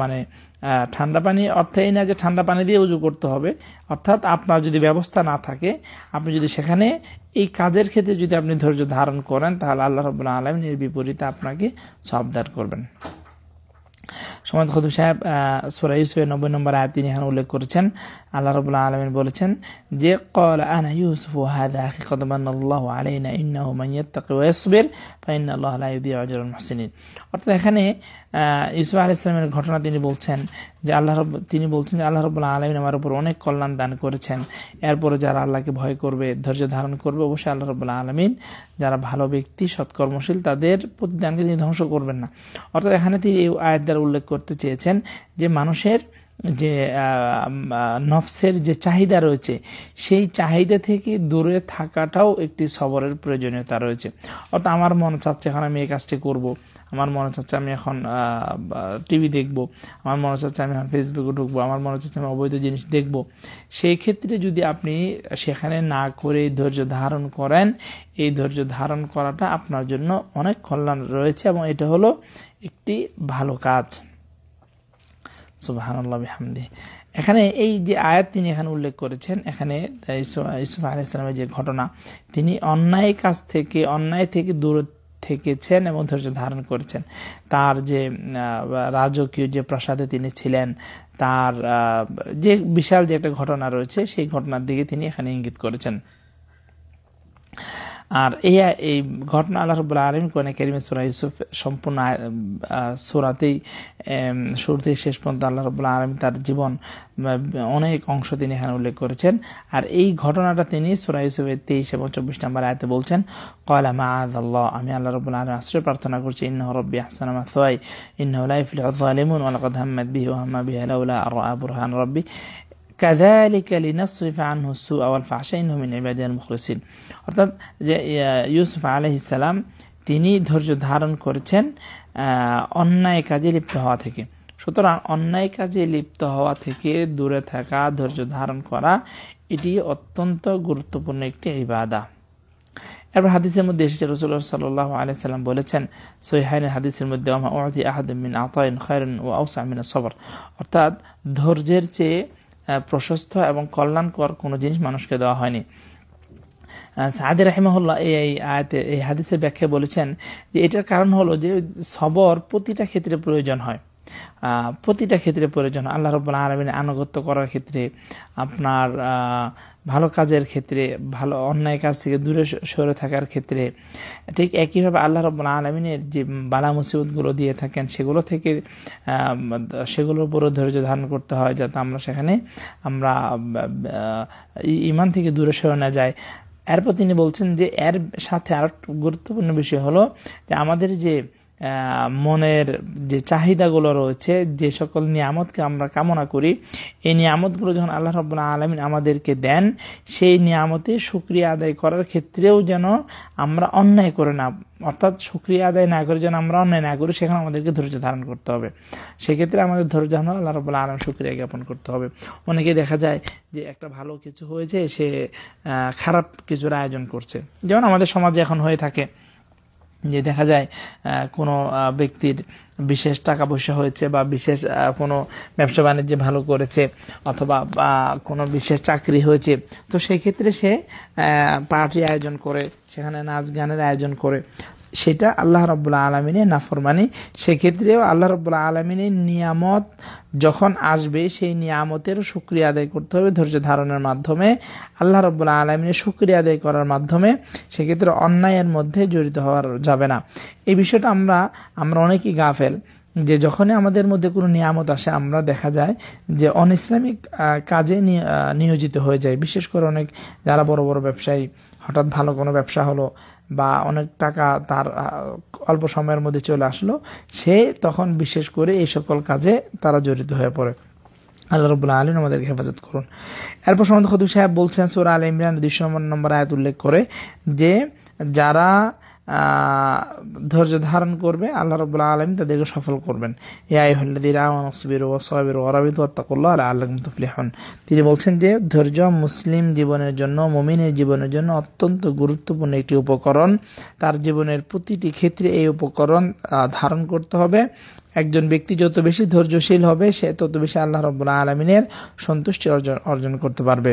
মানে ঠান্ডা পানি অর্থে এই না যে ঠান্ডা পানি দিয়ে উজু করতে হবে অর্থাৎ আপনার যদি ব্যবস্থা না থাকে আপনি যদি সেখানে এই কাজের ক্ষেত্রে যদি আপনি ধৈর্য ধারণ করেন তাহলে আল্লাহ রবুল্লা আলমের বিপরীতে আপনাকে সবদার করবেন সমাজ খদুম সাহেব সোরা নব্বই নম্বর আয় তিনি এখানে উল্লেখ করেছেন আল্লাহ রবুল্লা আলমিন বলেছেন যে কল আনা ইউসুফ হাদা আখি কদমান আল্লাহ আলাইনা ইন্না মাইয়াত তাকে ওয়াসবির ফাইন আল্লাহ আলাইদি অজর মহসিনিন অর্থাৎ এখানে ইউসুফ আল ইসলামের ঘটনা তিনি বলছেন যে আল্লাহ রব তিনি বলছেন যে আল্লাহ রবুল্লা আলমিন আমার উপর অনেক কল্যাণ দান করেছেন এরপরে যারা আল্লাহকে ভয় করবে ধৈর্য ধারণ করবে অবশ্যই আল্লাহ রবুল্লা আলমিন যারা ভালো ব্যক্তি সৎকর্মশীল তাদের প্রতিদানকে তিনি ধ্বংস করবেন না অর্থাৎ এখানে তিনি এই আয়ের দ্বারা উল্লেখ করতে চেয়েছেন যে মানুষের যে নফসের যে চাহিদা রয়েছে সেই চাহিদা থেকে দূরে থাকাটাও একটি সবরের প্রয়োজনীয়তা রয়েছে অর্থাৎ আমার মনে চাচ্ছে এখন আমি এই কাজটি করব আমার মনে চাচ্ছে আমি এখন টিভি দেখব আমার মনে চাচ্ছে আমি এখন ফেসবুকে ঢুকবো আমার মনে চাচ্ছে আমি অবৈধ জিনিস দেখব সেই ক্ষেত্রে যদি আপনি সেখানে না করে ধৈর্য ধারণ করেন এই ধৈর্য ধারণ করাটা আপনার জন্য অনেক কল্যাণ রয়েছে এবং এটা হলো একটি ভালো কাজ এখানে এই যে আয়াত তিনি এখানে উল্লেখ করেছেন এখানে ইসুফ আলাইসলামের যে ঘটনা তিনি অন্যায় কাজ থেকে অন্যায় থেকে দূরে থেকেছেন এবং ধৈর্য ধারণ করেছেন তার যে রাজকীয় যে প্রাসাদে তিনি ছিলেন তার যে বিশাল যে একটা ঘটনা রয়েছে সেই ঘটনার দিকে তিনি এখানে ইঙ্গিত করেছেন আর এই এই ঘটনা আল্লাহ রবুল্লা আলম কোরআন করিমে সুরা ইউসুফ সম্পূর্ণ সুরাতেই শুরু থেকে শেষ পর্যন্ত আল্লাহ রবুল্লা আলম তার জীবন অনেক অংশ তিনি এখানে উল্লেখ করেছেন আর এই ঘটনাটা তিনি সুরা ইউসুফের তেইশ এবং চব্বিশ নম্বর আয়তে বলছেন কয়লা মা আদাল্লাহ আমি আল্লাহ রবুল্লা আলম আশ্রয় প্রার্থনা করছি ইন্ন রব্বি আহসান মাথাই ইন্ন আলিমুন আল্লাহ আহমদ বিহু আহমা বিহ আবুরহান রব্বি كذلك لنصرف عنه السوء আওয়াল انه من মিন المخلصين অর্থাৎ যে ইউসুফ আলহিসাল্লাম তিনি ধৈর্য ধারণ করেছেন অন্যায় কাজে লিপ্ত হওয়া থেকে সুতরাং অন্যায় কাজে লিপ্ত হওয়া থেকে দূরে থাকা ধৈর্য ধারণ করা এটি অত্যন্ত গুরুত্বপূর্ণ একটি ইবাদা এরপর হাদিসের মধ্যে এসেছে রসুল্লাহ সাল্লাহ আলাইসাল্লাম বলেছেন সৈহাইনের হাদিসের মধ্যে আহাদ মিন আতায়ন খায়রন ও আউসা মিন সবর অর্থাৎ ধৈর্যের চেয়ে প্রশস্ত এবং কল্যাণকর কোনো জিনিস মানুষকে দেওয়া হয়নি সাহাদি রাহিমাহুল্লাহ এই আয়তে এই হাদিসের ব্যাখ্যা বলেছেন যে এটার কারণ হলো যে সবর প্রতিটা ক্ষেত্রে প্রয়োজন হয় প্রতিটা ক্ষেত্রে প্রয়োজন আল্লাহ রব্লা আলমিনে আনুগত্য করার ক্ষেত্রে আপনার ভালো কাজের ক্ষেত্রে ভালো অন্যায় কাজ থেকে দূরে সরে থাকার ক্ষেত্রে ঠিক একইভাবে আল্লাহ রব্লা আলমিনের যে বালা মুসিবতগুলো দিয়ে থাকেন সেগুলো থেকে সেগুলোর উপর ধৈর্য ধারণ করতে হয় যাতে আমরা সেখানে আমরা ইমান থেকে দূরে সরে না যাই এরপর তিনি বলছেন যে এর সাথে আরো গুরুত্বপূর্ণ বিষয় হলো যে আমাদের যে মনের যে চাহিদাগুলো রয়েছে যে সকল নিয়ামতকে আমরা কামনা করি এই নিয়ামতগুলো যখন আল্লাহ রব্বুল্লাহ আলমিন আমাদেরকে দেন সেই নিয়ামতে সুক্রিয়া আদায় করার ক্ষেত্রেও যেন আমরা অন্যায় করে না অর্থাৎ সুক্রিয়া আদায় না করে যেন আমরা অন্যায় না করি সেখানে আমাদেরকে ধৈর্য ধারণ করতে হবে সেক্ষেত্রে আমাদের ধৈর্য ধারণ আল্লাহ রব্বুল্লাহ আলম সুক্রিয়া জ্ঞাপন করতে হবে অনেকে দেখা যায় যে একটা ভালো কিছু হয়েছে সে খারাপ কিছুর আয়োজন করছে যেমন আমাদের সমাজে এখন হয়ে থাকে যে দেখা যায় কোনো ব্যক্তির বিশেষ টাকা পয়সা হয়েছে বা বিশেষ কোনো ব্যবসা বাণিজ্যে ভালো করেছে অথবা কোনো বিশেষ চাকরি হয়েছে তো সেক্ষেত্রে সে পার্টি আয়োজন করে সেখানে নাচ গানের আয়োজন করে সেটা আল্লাহ রব্বুল্লা আলমিনের নাফরমানি সেক্ষেত্রেও আল্লাহ রব্বুল্লা আলমিনের নিয়ামত যখন আসবে সেই নিয়ামতের সুক্রিয়া আদায় করতে হবে ধৈর্য ধারণের মাধ্যমে আল্লাহ রব্বুল্লা আলমিনের সুক্রিয়া আদায় করার মাধ্যমে সেক্ষেত্রে অন্যায়ের মধ্যে জড়িত হওয়ার যাবে না এই বিষয়টা আমরা আমরা অনেকই গাফেল যে যখনই আমাদের মধ্যে কোনো নিয়ামত আসে আমরা দেখা যায় যে অন ইসলামিক কাজে নিয়োজিত হয়ে যায় বিশেষ করে অনেক যারা বড় বড় ব্যবসায়ী হঠাৎ ভালো কোনো ব্যবসা হলো বা অনেক টাকা তার অল্প সময়ের মধ্যে চলে আসলো সে তখন বিশেষ করে এই সকল কাজে তারা জড়িত হয়ে পড়ে আল্লাহ রবুল্লা আলম আমাদেরকে হেফাজত করুন এরপর সম্বন্ধে খতু সাহেব বলছেন সুরা আল ইমরান দুইশো নম্বর আয়াত উল্লেখ করে যে যারা ধৈর্য ধারণ করবে আল্লাহ রবুল্লা আলম তাদেরকে সফল করবেন তিনি বলছেন যে ধৈর্য মুসলিম জীবনের জন্য মমিনের জীবনের জন্য অত্যন্ত গুরুত্বপূর্ণ একটি উপকরণ তার জীবনের প্রতিটি ক্ষেত্রে এই উপকরণ ধারণ করতে হবে একজন ব্যক্তি যত বেশি ধৈর্যশীল হবে সে তত বেশি আল্লাহ রবুল্লা আলমিনের সন্তুষ্টি অর্জন অর্জন করতে পারবে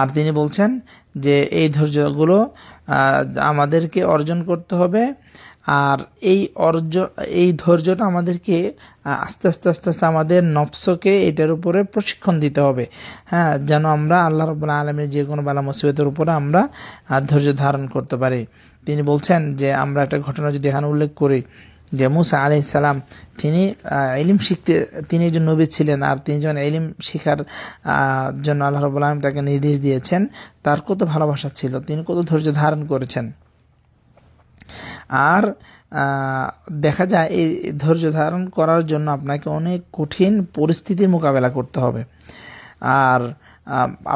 আর তিনি বলছেন যে এই ধৈর্যগুলো আমাদেরকে অর্জন করতে হবে আর এই অর্জ এই ধৈর্যটা আমাদেরকে আস্তে আস্তে আস্তে আস্তে আমাদের নফসকে এটার উপরে প্রশিক্ষণ দিতে হবে হ্যাঁ যেন আমরা আল্লাহ রবুল্লা আলমের যে কোনো বালা মুসিবতের উপরে আমরা ধৈর্য ধারণ করতে পারি তিনি বলছেন যে আমরা একটা ঘটনা যদি এখানে উল্লেখ করি যে মুসা আলি ইসালাম তিনি এলিম শিখতে তিনি একজন নবী ছিলেন আর যখন এলিম শিখার জন্য আল্লাহ রব আলম তাকে নির্দেশ দিয়েছেন তার কত ভালোবাসা ছিল তিনি কত ধৈর্য ধারণ করেছেন আর দেখা যায় এই ধৈর্য ধারণ করার জন্য আপনাকে অনেক কঠিন পরিস্থিতি মোকাবেলা করতে হবে আর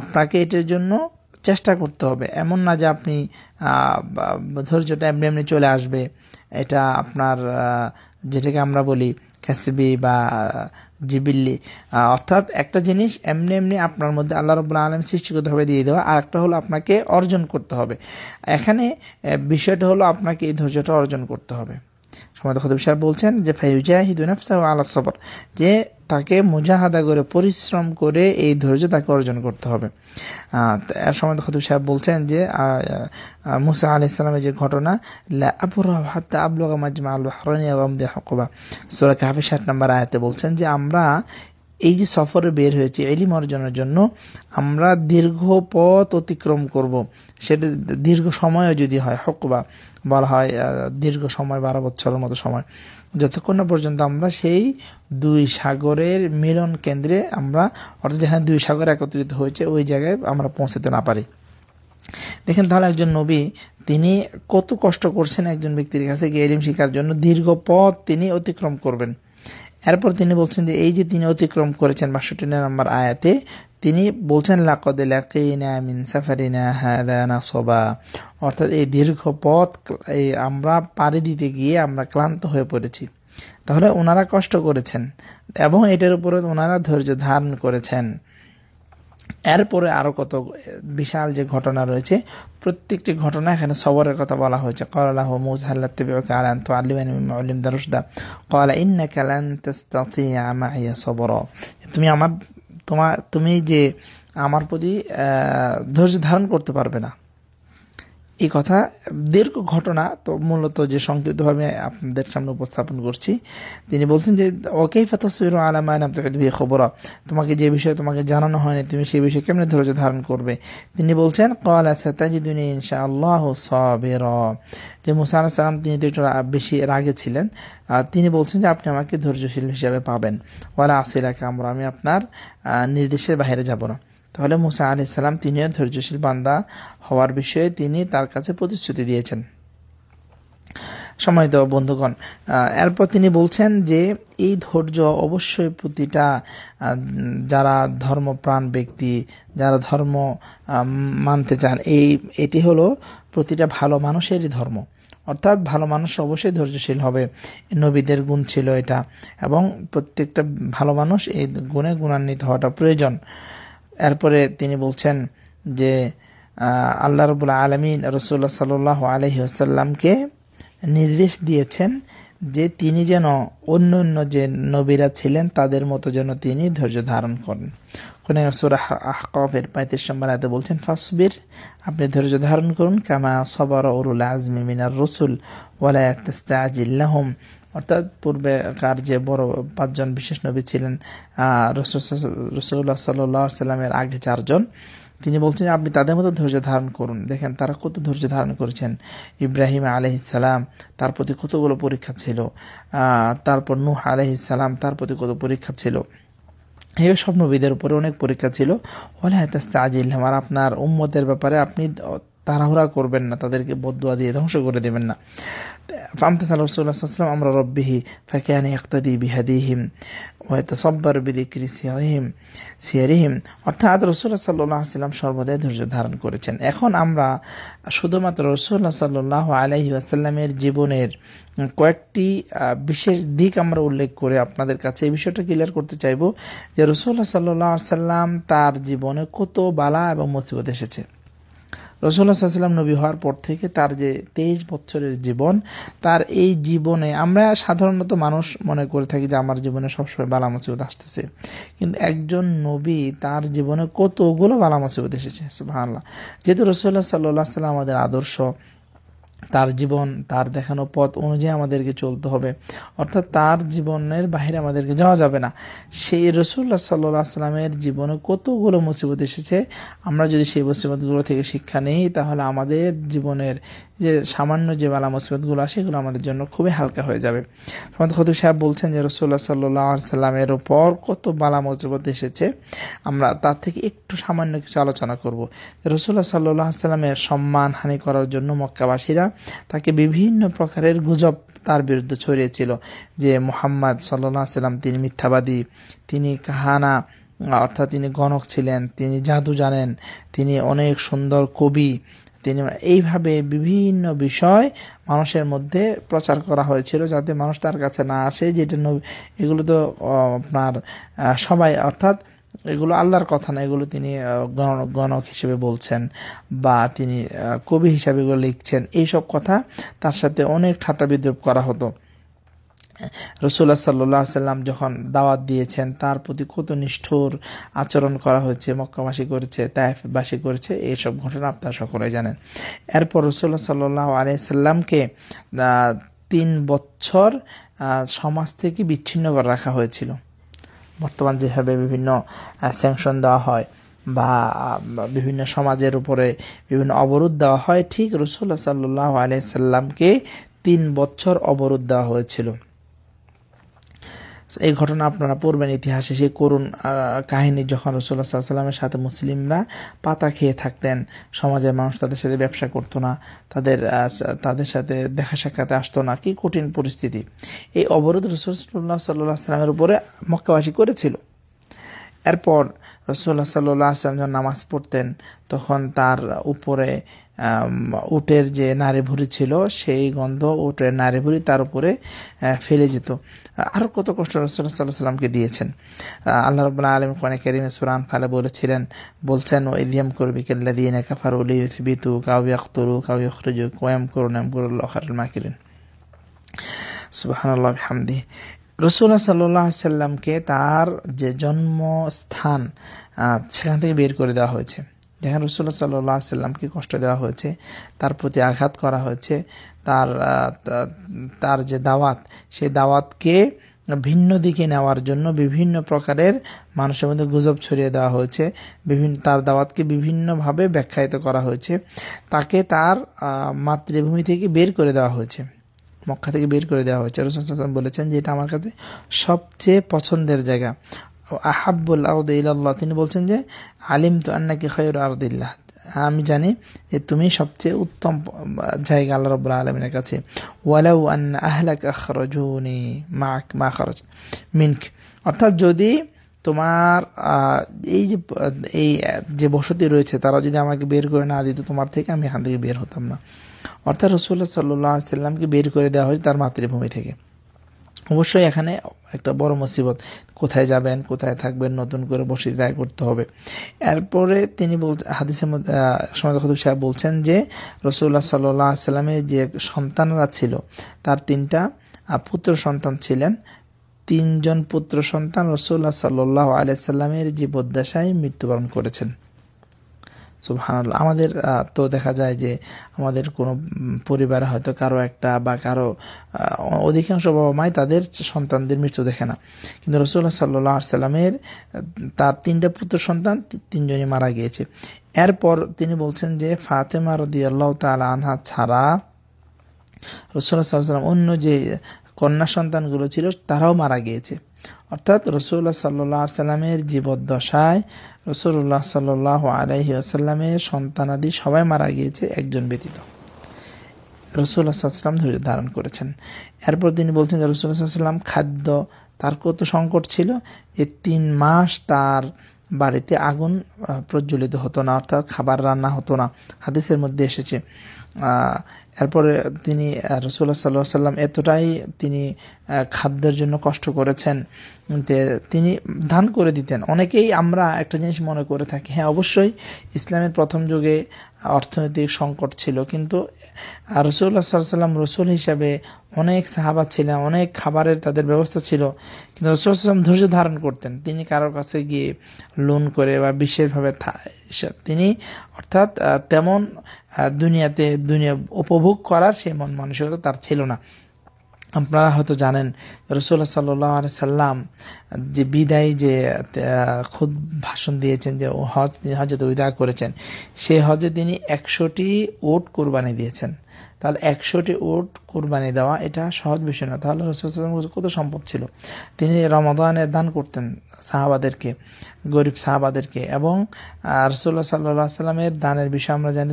আপনাকে এটার জন্য চেষ্টা করতে হবে এমন না যে আপনি ধৈর্যটা এমনি এমনি চলে আসবে এটা আপনার যেটাকে আমরা বলি ক্যাসিবি বা জিবিল্লি অর্থাৎ একটা জিনিস এমনি এমনি আপনার মধ্যে আল্লাহ রবুল্লা আলম সৃষ্টিগতভাবে দিয়ে দেওয়া আর একটা হলো আপনাকে অর্জন করতে হবে এখানে বিষয়টা হলো আপনাকে এই ধৈর্যটা অর্জন করতে হবে সময় খতিব সাহেব বলছেন যে ফাইজাহিদু নাফসা আলা সবর যে তাকে মুজাহাদা করে পরিশ্রম করে এই ধৈর্য তাকে অর্জন করতে হবে এর সময় খতিব সাহেব বলছেন যে মুসা আলি ইসলামের যে ঘটনা হাত্তা আবলগা মাজমা আল হরনিয়া হকবা সুরাক হাফিজ ষাট নাম্বার আয়াতে বলছেন যে আমরা এই যে সফরে বের হয়েছে এলিম অর্জনের জন্য আমরা দীর্ঘ পথ অতিক্রম করব সেটা দীর্ঘ সময়ও যদি হয় হকবা বলা হয় দীর্ঘ সময় বারো বছরের মতো সময় যতক্ষণ না পর্যন্ত আমরা সেই দুই সাগরের মিলন কেন্দ্রে আমরা অর্থাৎ যেখানে দুই সাগর একত্রিত হয়েছে ওই জায়গায় আমরা পৌঁছাতে না পারি দেখেন তাহলে একজন নবী তিনি কত কষ্ট করছেন একজন ব্যক্তির কাছে গিয়ে এলিম শিকার জন্য দীর্ঘ পথ তিনি অতিক্রম করবেন এরপর তিনি বলছেন যে এই যে তিনি অতিক্রম করেছেন বাষট্টি নম্বর আয়াতে তিনি বলছেন মিন সাফারিনা অর্থাৎ এই দীর্ঘ পথ এই আমরা পাড়ি দিতে গিয়ে আমরা ক্লান্ত হয়ে পড়েছি তাহলে ওনারা কষ্ট করেছেন এবং এটার উপরে ওনারা ধৈর্য ধারণ করেছেন এরপরে আরও কত বিশাল যে ঘটনা রয়েছে প্রত্যেকটি ঘটনা এখানে সবরের কথা বলা হয়েছে কলাহ মুজাহাল্লা আলান তো আলিম দারুসদা কলা ইন্না কালান তুমি আমার তোমার তুমি যে আমার প্রতি ধৈর্য ধারণ করতে পারবে না এই কথা দীর্ঘ ঘটনা তো মূলত যে সংক্ষিপ্তভাবে আপনাদের সামনে উপস্থাপন করছি তিনি বলছেন যে ওকে ফাতসির আলামায়ন খবর তোমাকে যে বিষয়ে তোমাকে জানানো হয়নি তুমি সেই বিষয়ে কেমনে ধৈর্য ধারণ করবে তিনি বলছেন কল আসাতাজিদুনি ইনশা আল্লাহ সবের যে মুসা আলাহ সালাম তিনি তো একটু বেশি রাগে ছিলেন তিনি বলছেন যে আপনি আমাকে ধৈর্যশীল হিসাবে পাবেন ওয়ালা আসিলাকে আমরা আমি আপনার নির্দেশের বাইরে যাব না তাহলে মুসা আলি সালাম তিনিও ধৈর্যশীল বান্দা হওয়ার বিষয়ে তিনি তার কাছে প্রতিশ্রুতি দিয়েছেন সময় দেওয়া বন্ধুগণ এরপর তিনি বলছেন যে এই ধৈর্য অবশ্যই প্রতিটা যারা ধর্মপ্রাণ ব্যক্তি যারা ধর্ম মানতে চান এই এটি হলো প্রতিটা ভালো মানুষেরই ধর্ম অর্থাৎ ভালো মানুষ অবশ্যই ধৈর্যশীল হবে নবীদের গুণ ছিল এটা এবং প্রত্যেকটা ভালো মানুষ এই গুণে গুণান্বিত হওয়াটা প্রয়োজন এরপরে তিনি বলছেন যে আল্লাহ রবুল্লা আলমিন রসুল্লাহ সাল্লাহ আলহি আসাল্লামকে নির্দেশ দিয়েছেন যে তিনি যেন অন্য অন্য যে নবীরা ছিলেন তাদের মতো যেন তিনি ধৈর্য ধারণ করেন কোন আহকফের পঁয়ত্রিশ নম্বর আয়তে বলছেন ফাসবির আপনি ধৈর্য ধারণ করুন কামা সবর অরুল আজমি মিনার রসুল ওয়ালায়াতহম অর্থাৎ পূর্বেকার যে বড় পাঁচজন বিশেষ নবী ছিলেন রসুল্লাহ সাল্লাহ সাল্লামের আগে চারজন তিনি বলছেন আপনি তাদের মতো ধৈর্য ধারণ করুন দেখেন তারা কত ধৈর্য ধারণ করেছেন ইব্রাহিম আলহিসাল্লাম তার প্রতি কতগুলো পরীক্ষা ছিল তারপর নূহ আলহিসাল্লাম তার প্রতি কত পরীক্ষা ছিল এই সব উপরে অনেক পরীক্ষা ছিল হলে হাতাস্তা আজিল্লাম আর আপনার উম্মতের ব্যাপারে আপনি তাড়াহুড়া করবেন না তাদেরকে বদুয়া দিয়ে ধ্বংস করে দেবেন না ফামতে রসুল্লাহাম আমরা রব্বিহি আনি আক্তাদি বিহাদিহিম হয়তো সব্বার বিদিক্রি সিয়ারিহিম সিয়ারিহিম অর্থাৎ রসুল্লাহ সাল্লাহ সাল্লাম সর্বদাই ধৈর্য ধারণ করেছেন এখন আমরা শুধুমাত্র রসুল্লাহ সাল্লাহ আলহি আসাল্লামের জীবনের কয়েকটি বিশেষ দিক আমরা উল্লেখ করে আপনাদের কাছে এই বিষয়টা ক্লিয়ার করতে চাইব যে রসুল্লাহ সাল্লাহ সাল্লাম তার জীবনে কত বালা এবং মুসিবত এসেছে রসুল্লাহ সাল্লাম নবী হওয়ার পর থেকে তার যে তেইশ বছরের জীবন তার এই জীবনে আমরা সাধারণত মানুষ মনে করে থাকি যে আমার জীবনে সবসময় বালা মুসিবত আসতেছে কিন্তু একজন নবী তার জীবনে কতগুলো বালা মুসিবত এসেছে সুবাহ আল্লাহ যেহেতু রসুল্লাহ সাল্লাহ সাল্লাম আমাদের আদর্শ তার জীবন তার দেখানো পথ অনুযায়ী আমাদেরকে চলতে হবে অর্থাৎ তার জীবনের বাহিরে আমাদেরকে যাওয়া যাবে না সেই রসুল্লাহ সাল্লাহ আসলামের জীবনে কতগুলো মুসিবত এসেছে আমরা যদি সেই মুসিবতগুলো থেকে শিক্ষা নিই তাহলে আমাদের জীবনের যে সামান্য যে বালা মুসিবতগুলো আছে সেগুলো আমাদের জন্য খুবই হালকা হয়ে যাবে আমাদের খতু সাহেব বলছেন যে রসুল্লাহ সাল্লাহ সাল্লামের ওপর কত বালা মুসিবত এসেছে আমরা তার থেকে একটু সামান্য কিছু আলোচনা করবো রসুল্লাহ সাল্লাহ সাল্লামের সম্মান হানি করার জন্য মক্কাবাসীরা মুনাফিকরা তাকে বিভিন্ন প্রকারের গুজব তার বিরুদ্ধে ছড়িয়েছিল যে মোহাম্মদ সাল্লাহ সাল্লাম তিনি মিথ্যাবাদী তিনি কাহানা অর্থাৎ তিনি গণক ছিলেন তিনি জাদু জানেন তিনি অনেক সুন্দর কবি তিনি এইভাবে বিভিন্ন বিষয় মানুষের মধ্যে প্রচার করা হয়েছিল যাতে মানুষ তার কাছে না আসে যেটা এগুলো তো আপনার সবাই অর্থাৎ এগুলো আল্লাহর কথা না এগুলো তিনি গণক হিসেবে বলছেন বা তিনি কবি হিসাবে এগুলো লিখছেন এইসব কথা তার সাথে অনেক ঠাট্টা বিদ্রুপ করা হতো রসুল্লাহ সাল্লা সাল্লাম যখন দাওয়াত দিয়েছেন তার প্রতি কত নিষ্ঠুর আচরণ করা হয়েছে মক্কাবাসী করেছে তাইফবাসী করেছে এইসব ঘটনা আপনারা সকলে জানেন এরপর রসুল্লাহ সাল্লাহ আলিয়াল্লামকে তিন বছর সমাজ থেকে বিচ্ছিন্ন করে রাখা হয়েছিল বর্তমান যেভাবে বিভিন্ন স্যাংশন দেওয়া হয় বা বিভিন্ন সমাজের উপরে বিভিন্ন অবরোধ দেওয়া হয় ঠিক রসুল্লাহ সাল্লাহ আলিয়া সাল্লামকে তিন বছর অবরোধ দেওয়া হয়েছিল এই ঘটনা আপনারা পড়বেন ইতিহাসে সেই করুণ কাহিনী যখন রসুল্লাহ সাল্লামের সাথে মুসলিমরা পাতা খেয়ে থাকতেন সমাজের মানুষ তাদের সাথে ব্যবসা করতো না তাদের তাদের সাথে দেখা সাক্ষাতে আসতো না কি কঠিন পরিস্থিতি এই অবরোধ রসুল্লাহ সাল্লাহ সাল্লামের উপরে মক্কাবাসী করেছিল এরপর রসুল্লাহ সাল্লাহ আসলাম যখন নামাজ পড়তেন তখন তার উপরে উটের যে নারীভুড়ি ছিল সেই গন্ধ উটের নারীভুড়ি তার উপরে ফেলে যেত আরও কত কষ্ট রসুল্লাহ সাল্লাহ সাল্লামকে দিয়েছেন আল্লাহ রবুল্লা আলম কনে করিম সুরান ফালে বলেছিলেন বলছেন ও ইলিয়াম করবি কেল্লা দিয়ে বিতু উলি ইসবিতু কাউয়াখতরু অখরুজু কোয়াম করুন এম করুল মাকিরিন সুবাহান আল্লাহ হামদি রসুল্লাহ সাল্লাহ সাল্লামকে তার যে জন্মস্থান সেখান থেকে বের করে দেওয়া হয়েছে যেখানে রসুল্লাহ সাল্লাহ সাল্লামকে কষ্ট দেওয়া হয়েছে তার প্রতি আঘাত করা হয়েছে তার তার যে দাওয়াত সেই দাওয়াতকে ভিন্ন দিকে নেওয়ার জন্য বিভিন্ন প্রকারের মানুষের মধ্যে গুজব ছড়িয়ে দেওয়া হয়েছে বিভিন্ন তার দাওয়াতকে বিভিন্নভাবে ব্যাখ্যায়িত করা হয়েছে তাকে তার মাতৃভূমি থেকে বের করে দেওয়া হয়েছে মক্কা থেকে বের করে দেওয়া হয়েছে রসুলাম বলেছেন যে এটা আমার কাছে সবচেয়ে পছন্দের জায়গা আহাবুল আউদ তিনি বলছেন যে আলিম তো আন্নাকি খয়ুর আউদ্দিল্লাহ আমি জানি যে তুমি সবচেয়ে উত্তম জায়গা আল্লাহ রবুল্লা আলমিনের কাছে ওয়ালাউ আন্না আহলাক আখরজুনি মা মা খরচ মিনক অর্থাৎ যদি তোমার এই যে এই যে বসতি রয়েছে তারা যদি আমাকে বের করে না দিত তোমার থেকে আমি এখান থেকে বের হতাম না অর্থাৎ রসুল্লাহ সাল্লাহ সাল্লামকে বের করে দেওয়া হয়েছে তার মাতৃভূমি থেকে অবশ্যই এখানে একটা বড় মুসিবত কোথায় যাবেন কোথায় থাকবেন নতুন করে বসে দায় করতে হবে এরপরে তিনি বল হাদিসের মধ্যে সময় খদুব সাহেব বলছেন যে রসুল্লাহ সাল্লাহ সাল্লামের যে সন্তানরা ছিল তার তিনটা পুত্র সন্তান ছিলেন তিনজন পুত্র সন্তান রসুল্লাহ সাল্লাহ আলাইসাল্লামের জীবদ্দশায় মৃত্যুবরণ করেছেন সুবহান আমাদের তো দেখা যায় যে আমাদের কোনো পরিবার হয়তো কারো একটা বা কারো অধিকাংশ বাবা মাই তাদের সন্তানদের মৃত্যু দেখে না কিন্তু রসুল্লাহ সাল্লাহ সাল্লামের তার তিনটা পুত্র সন্তান তিনজনই মারা গিয়েছে এরপর তিনি বলছেন যে ফাতেমা রদি আল্লাহ তালা আনহা ছাড়া রসুল্লাহ সাল্লাম অন্য যে কন্যা সন্তানগুলো ছিল তারাও মারা গিয়েছে অর্থাৎ রসুল্লাহ সাল্লাহ সাল্লামের জীবদ্দশায় রসুল্লাহ সাল্লাহ আলহি আসাল্লামের সন্তানাদি সবাই মারা গিয়েছে একজন ব্যতীত রসুল্লাহাম ধৈর্য ধারণ করেছেন এরপর তিনি বলছেন যে রসুল্লাহাম খাদ্য তার কত সংকট ছিল এ তিন মাস তার বাড়িতে আগুন প্রজ্বলিত হতো না অর্থাৎ খাবার রান্না হতো না হাদিসের মধ্যে এসেছে এরপরে তিনি রসুল্লাহ সাল্লাহ সাল্লাম এতটাই তিনি খাদ্যের জন্য কষ্ট করেছেন তিনি দান করে দিতেন অনেকেই আমরা একটা জিনিস মনে করে থাকি হ্যাঁ অবশ্যই ইসলামের প্রথম যুগে অর্থনৈতিক সংকট ছিল কিন্তু রসুল সাল্লাম রসুল হিসাবে অনেক সাহাবা ছিলেন অনেক খাবারের তাদের ব্যবস্থা ছিল কিন্তু রসুলাম ধৈর্য ধারণ করতেন তিনি কারোর কাছে গিয়ে লোন করে বা বিশেষভাবে তিনি অর্থাৎ তেমন দুনিয়াতে দুনিয়া উপভোগ করার সে মন মানসিকতা তার ছিল না আপনারা হয়তো জানেন রসুল্লাহ সাল্লি সাল্লাম যে বিদায় যে খুদ ভাষণ দিয়েছেন যে হজ হজে উদা করেছেন সেই হজে তিনি একশোটি ওট কোরবানি দিয়েছেন তাহলে একশোটি ওট কোরবানি দেওয়া এটা সহজ বিষয় না তাহলে রসুল কত সম্পদ ছিল তিনি রমাদানে দান করতেন সাহাবাদেরকে গরিব সাহাবাদেরকে এবং রসুল্লাহ সাল্লাহ সাল্লামের দানের বিষয়ে আমরা জানি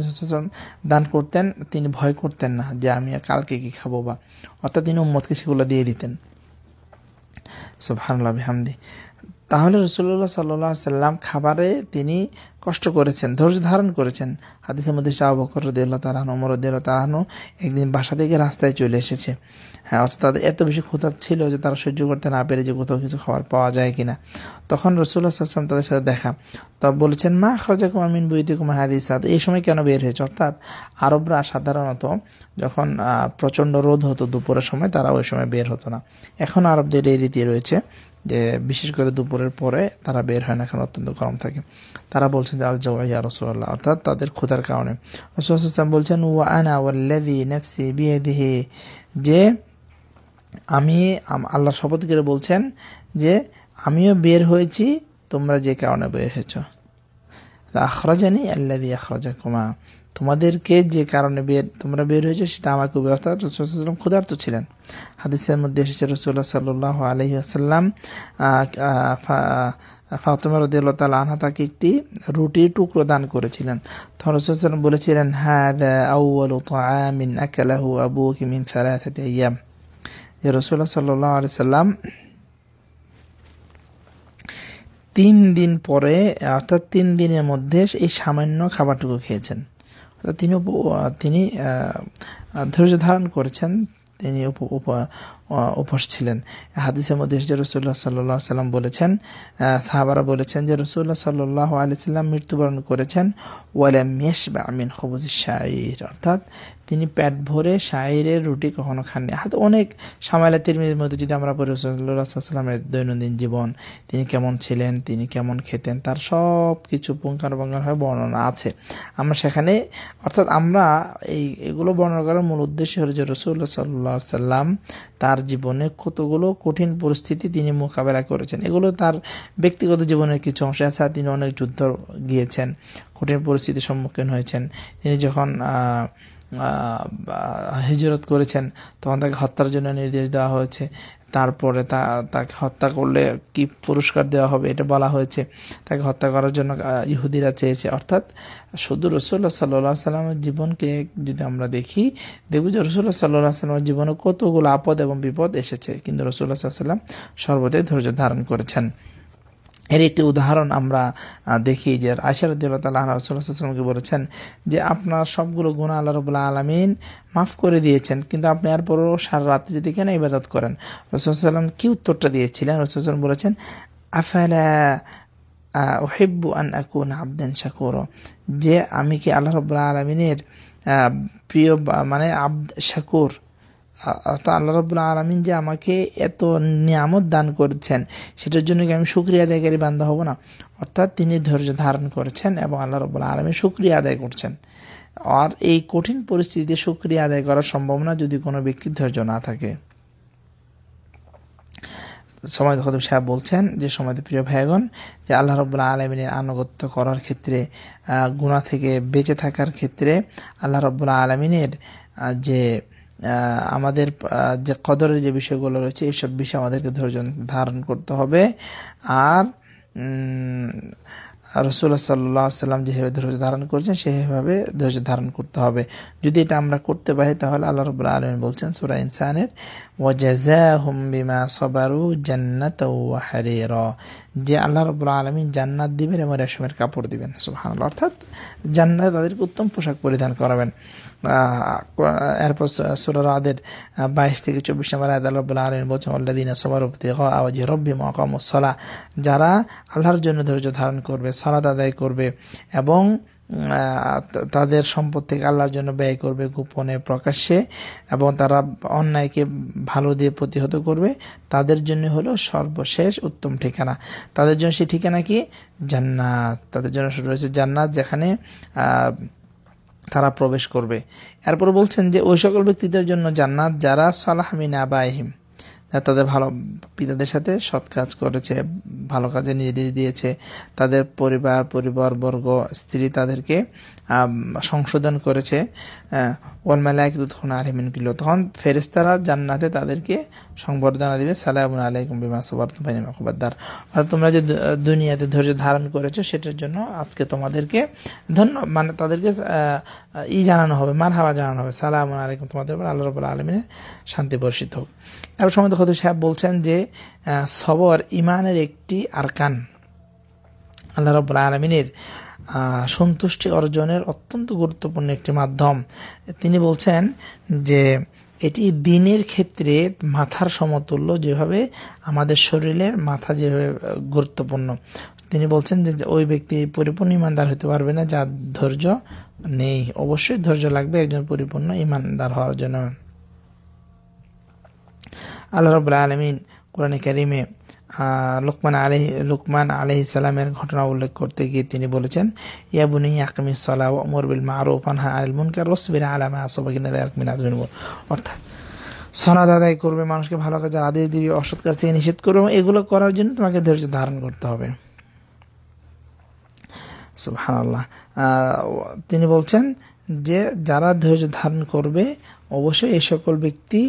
দান করতেন তিনি ভয় করতেন না যে আমি কালকে কি খাবো বা অর্থাৎ তিনি উম্মতকে সেগুলো দিয়ে দিতেন সোফানুল্লাহ হামদি তাহলে রসুল্লাহ সাল্লাহ সাল্লাম খাবারে তিনি কষ্ট করেছেন ধৈর্য ধারণ করেছেন হাদিসের মধ্যে শাহ বকর রদিয়াল্লাহ তালাহন অমর দেহ তালাহন একদিন বাসা থেকে রাস্তায় চলে এসেছে হ্যাঁ অর্থাৎ তাদের এত বেশি ক্ষুধা ছিল যে তারা সহ্য করতে না পেরে যে কোথাও কিছু খাবার পাওয়া যায় কিনা তখন রসুল্লাহ আসলাম তাদের সাথে দেখা তা বলেছেন মা খরজা কুমামিন বইতে কুমা হাদিস এই সময় কেন বের হয়েছে অর্থাৎ আরবরা সাধারণত যখন প্রচণ্ড রোদ হতো দুপুরের সময় তারা ওই সময় বের হতো না এখন আরবদের এই রীতি রয়েছে যে বিশেষ করে দুপুরের পরে তারা বের হয় না এখন অত্যন্ত গরম থাকে তারা বলছেন যে আল জওয়াইয়া রসুল্লাহ অর্থাৎ তাদের ক্ষুধার কারণে রসুল বলছেন ওয়া আনা ওয়াল্লাদি নেফসি বিয়ে দিহি যে আমি আল্লাহ শপথ করে বলছেন যে আমিও বের হয়েছি তোমরা যে কারণে বের হয়েছ আখরাজানি আল্লাহ আখরাজা কুমা তোমাদেরকে যে কারণে বের তোমরা বের হয়েছো সেটা আমার খুবই অর্থাৎ রসুলাম ক্ষুধার্ত ছিলেন হাদিসের মধ্যে এসেছে রসুল্লাহ সাল্লাহ আলহি আসাল্লাম রদি আল্লাহ তাল আনহা তাকে একটি রুটির টুকরো দান করেছিলেন তখন বলেছিলেন হ্যাঁ আউ্ল মিন আকালাহু আবু কিমিন সালাহ ইয়াম যে রসুল্লা সাল্লাহ আলি সাল্লাম তিন দিন পরে অর্থাৎ তিন দিনের মধ্যে এই সামান্য খাবারটুকু খেয়েছেন অর্থাৎ তিনি তিনি ধৈর্য ধারণ করেছেন তিনি উপোস ছিলেন হাদিসের মধ্যে যে রসুল্লাহ সাল্লাহ সাল্লাম বলেছেন সাহাবারা বলেছেন যে রসুল্লাহ সাল্লাহ আলি সাল্লাম মৃত্যুবরণ করেছেন ওয়ালাম মেশবা আমিন খবুজ শাহির অর্থাৎ তিনি পেট ভরে শাহিরের রুটি কখনো খাননি হাতে অনেক সামাইলা তিরমিজের মধ্যে যদি আমরা পড়ি রসুল্লাহামের দৈনন্দিন জীবন তিনি কেমন ছিলেন তিনি কেমন খেতেন তার সব কিছু পুঙ্খানুপুঙ্খানভাবে বর্ণনা আছে আমরা সেখানে অর্থাৎ আমরা এই এগুলো বর্ণনা করার মূল উদ্দেশ্য হল যে রসুল্লাহ সাল্লাহ সাল্লাম তার জীবনে কতগুলো কঠিন পরিস্থিতি তিনি মোকাবেলা করেছেন এগুলো তার ব্যক্তিগত জীবনের কিছু অংশ আছে তিনি অনেক যুদ্ধ গিয়েছেন কঠিন পরিস্থিতির সম্মুখীন হয়েছেন তিনি যখন হিজরত করেছেন তখন তাকে হত্যার জন্য নির্দেশ দেওয়া হয়েছে তারপরে তা তাকে হত্যা করলে কি পুরস্কার দেওয়া হবে এটা বলা হয়েছে তাকে হত্যা করার জন্য ইহুদিরা চেয়েছে অর্থাৎ শুধু রসুল্লাহ সাল্লাহ সাল্লামের জীবনকে যদি আমরা দেখি দেখব যে রসুল্লাহ সাল্লাহ সাল্লামের জীবনে কতগুলো আপদ এবং বিপদ এসেছে কিন্তু রসুল্লাহ সাল্লাম সর্বদাই ধৈর্য ধারণ করেছেন এর একটি উদাহরণ আমরা দেখি যে আশার রসুল্লাহামকে বলেছেন যে আপনার সবগুলো গুণা আল্লাহ রবুল্লাহ আলমিন মাফ করে দিয়েছেন কিন্তু আপনি পরও সারা দিকে কেন ইবাদত করেন রসুলাম কি উত্তরটা দিয়েছিলেন রসুলাম বলেছেন আফেলা ওহেব্বু আন আকুন আবদেন শাকুর যে আমি কি আল্লাহ রবুল্লাহ আলমিনের প্রিয় মানে আব শাকুর অর্থাৎ আল্লাহ রব আলমিন যে আমাকে এত নিয়ামত দান করছেন সেটার জন্য কি আমি সুক্রিয়া আদায়কারী বান্ধা হব না অর্থাৎ তিনি ধৈর্য ধারণ করেছেন এবং আল্লাহ রব আলমী সুক্রিয়া আদায় করছেন আর এই কঠিন পরিস্থিতিতে সুক্রিয়া আদায় করার সম্ভাবনা যদি কোনো ব্যক্তির ধৈর্য না থাকে সময় খদম সাহেব বলছেন যে সময় প্রিয় ভাইগণ যে আল্লাহ রবুল্লা আলমিনের আনুগত্য করার ক্ষেত্রে গুণা থেকে বেঁচে থাকার ক্ষেত্রে আল্লাহ রবুল্লা আলমিনের যে আমাদের যে কদরের যে বিষয়গুলো রয়েছে এসব বিষয়ে আমাদেরকে ধৈর্য ধারণ করতে হবে আর রসুল্লাহ সাল্লাহ সাল্লাম যেভাবে ধৈর্য ধারণ করছেন সেভাবে ধৈর্য ধারণ করতে হবে যদি এটা আমরা করতে পারি তাহলে আল্লাহ রবুল্লা আলম বলছেন সুরা ইনসানের ওয়াজাজা হুম বিমা সবারু জান্নাত র যে আল্লাহ রবুল্লা আলমী জান্নাত দিবেন এবং রেশমের কাপড় দিবেন সুহান অর্থাৎ জান্নাতে তাদেরকে উত্তম পোশাক পরিধান করাবেন এরপর সুরারাদের বাইশ থেকে চব্বিশ নম্বর আয়াত আল্লাহ রবুল্লা আলমী বলছেন আল্লাদিনা সবার উপতি রব্বি মকাম সলা যারা আল্লাহর জন্য ধৈর্য ধারণ করবে সলাদ আদায় করবে এবং তাদের সম্পদ থেকে আল্লাহর জন্য ব্যয় করবে গোপনে প্রকাশ্যে এবং তারা অন্যায়কে ভালো দিয়ে প্রতিহত করবে তাদের জন্য হলো সর্বশেষ উত্তম ঠিকানা তাদের জন্য সেই ঠিকানা কি জান্নাত তাদের জন্য রয়েছে জান্নাত যেখানে তারা প্রবেশ করবে এরপর বলছেন যে ওই সকল ব্যক্তিদের জন্য জান্নাত যারা সালাহমিন আবাহিম হ্যাঁ, তাদের ভালো পিতাদের সাথে সৎ কাজ করেছে ভালো কাজে নির্দেশ দিয়েছে তাদের পরিবার পরিবারবর্গ স্ত্রী তাদেরকে সংশোধন করেছে ওয়ালমালাইকুদ্দুন আলমিন কিলো তখন ফেরেস্তারা জান্নাতে তাদেরকে সংবর্ধনা দিবে সালাম আলাইকুম বিমা সুবার্তাইম আকবরদার আর তোমরা যে দুনিয়াতে ধৈর্য ধারণ করেছো সেটার জন্য আজকে তোমাদেরকে ধন্য মানে তাদেরকে ই জানানো হবে মার হাওয়া জানানো হবে সালাম আলাইকুম তোমাদের উপর আল্লাহ রবুল্লা আলমিনের শান্তি বর্ষিত হোক আবার সময় খদু সাহেব বলছেন যে সবর ইমানের একটি আরকান আল্লাহ রব আলমিনের সন্তুষ্টি অর্জনের অত্যন্ত গুরুত্বপূর্ণ একটি মাধ্যম তিনি বলছেন যে এটি দিনের ক্ষেত্রে মাথার সমতুল্য যেভাবে আমাদের শরীরের মাথা যেভাবে গুরুত্বপূর্ণ তিনি বলছেন যে ওই ব্যক্তি পরিপূর্ণ ইমানদার হতে পারবে না যার ধৈর্য নেই অবশ্যই ধৈর্য লাগবে একজন পরিপূর্ণ ইমানদার হওয়ার জন্য আল্লাহ রব আলমিন কোরআন করিমে লুকমান আলহ লুকমান আলহি ইসালামের ঘটনা উল্লেখ করতে গিয়ে তিনি বলেছেন ইয়াবুনি আকমি সলা ওমর বিল মারুফ আনহা আল মুনকার রসবিন আলামা আসবিন আকমিন আজমিন অর্থাৎ সনাদ আদায় করবে মানুষকে ভালো কাজের আদেশ দিবে অসৎ কাজ থেকে নিষেধ করবে এবং এগুলো করার জন্য তোমাকে ধৈর্য ধারণ করতে হবে সুবহান আল্লাহ তিনি বলছেন যে যারা ধৈর্য ধারণ করবে অবশ্যই এই সকল ব্যক্তি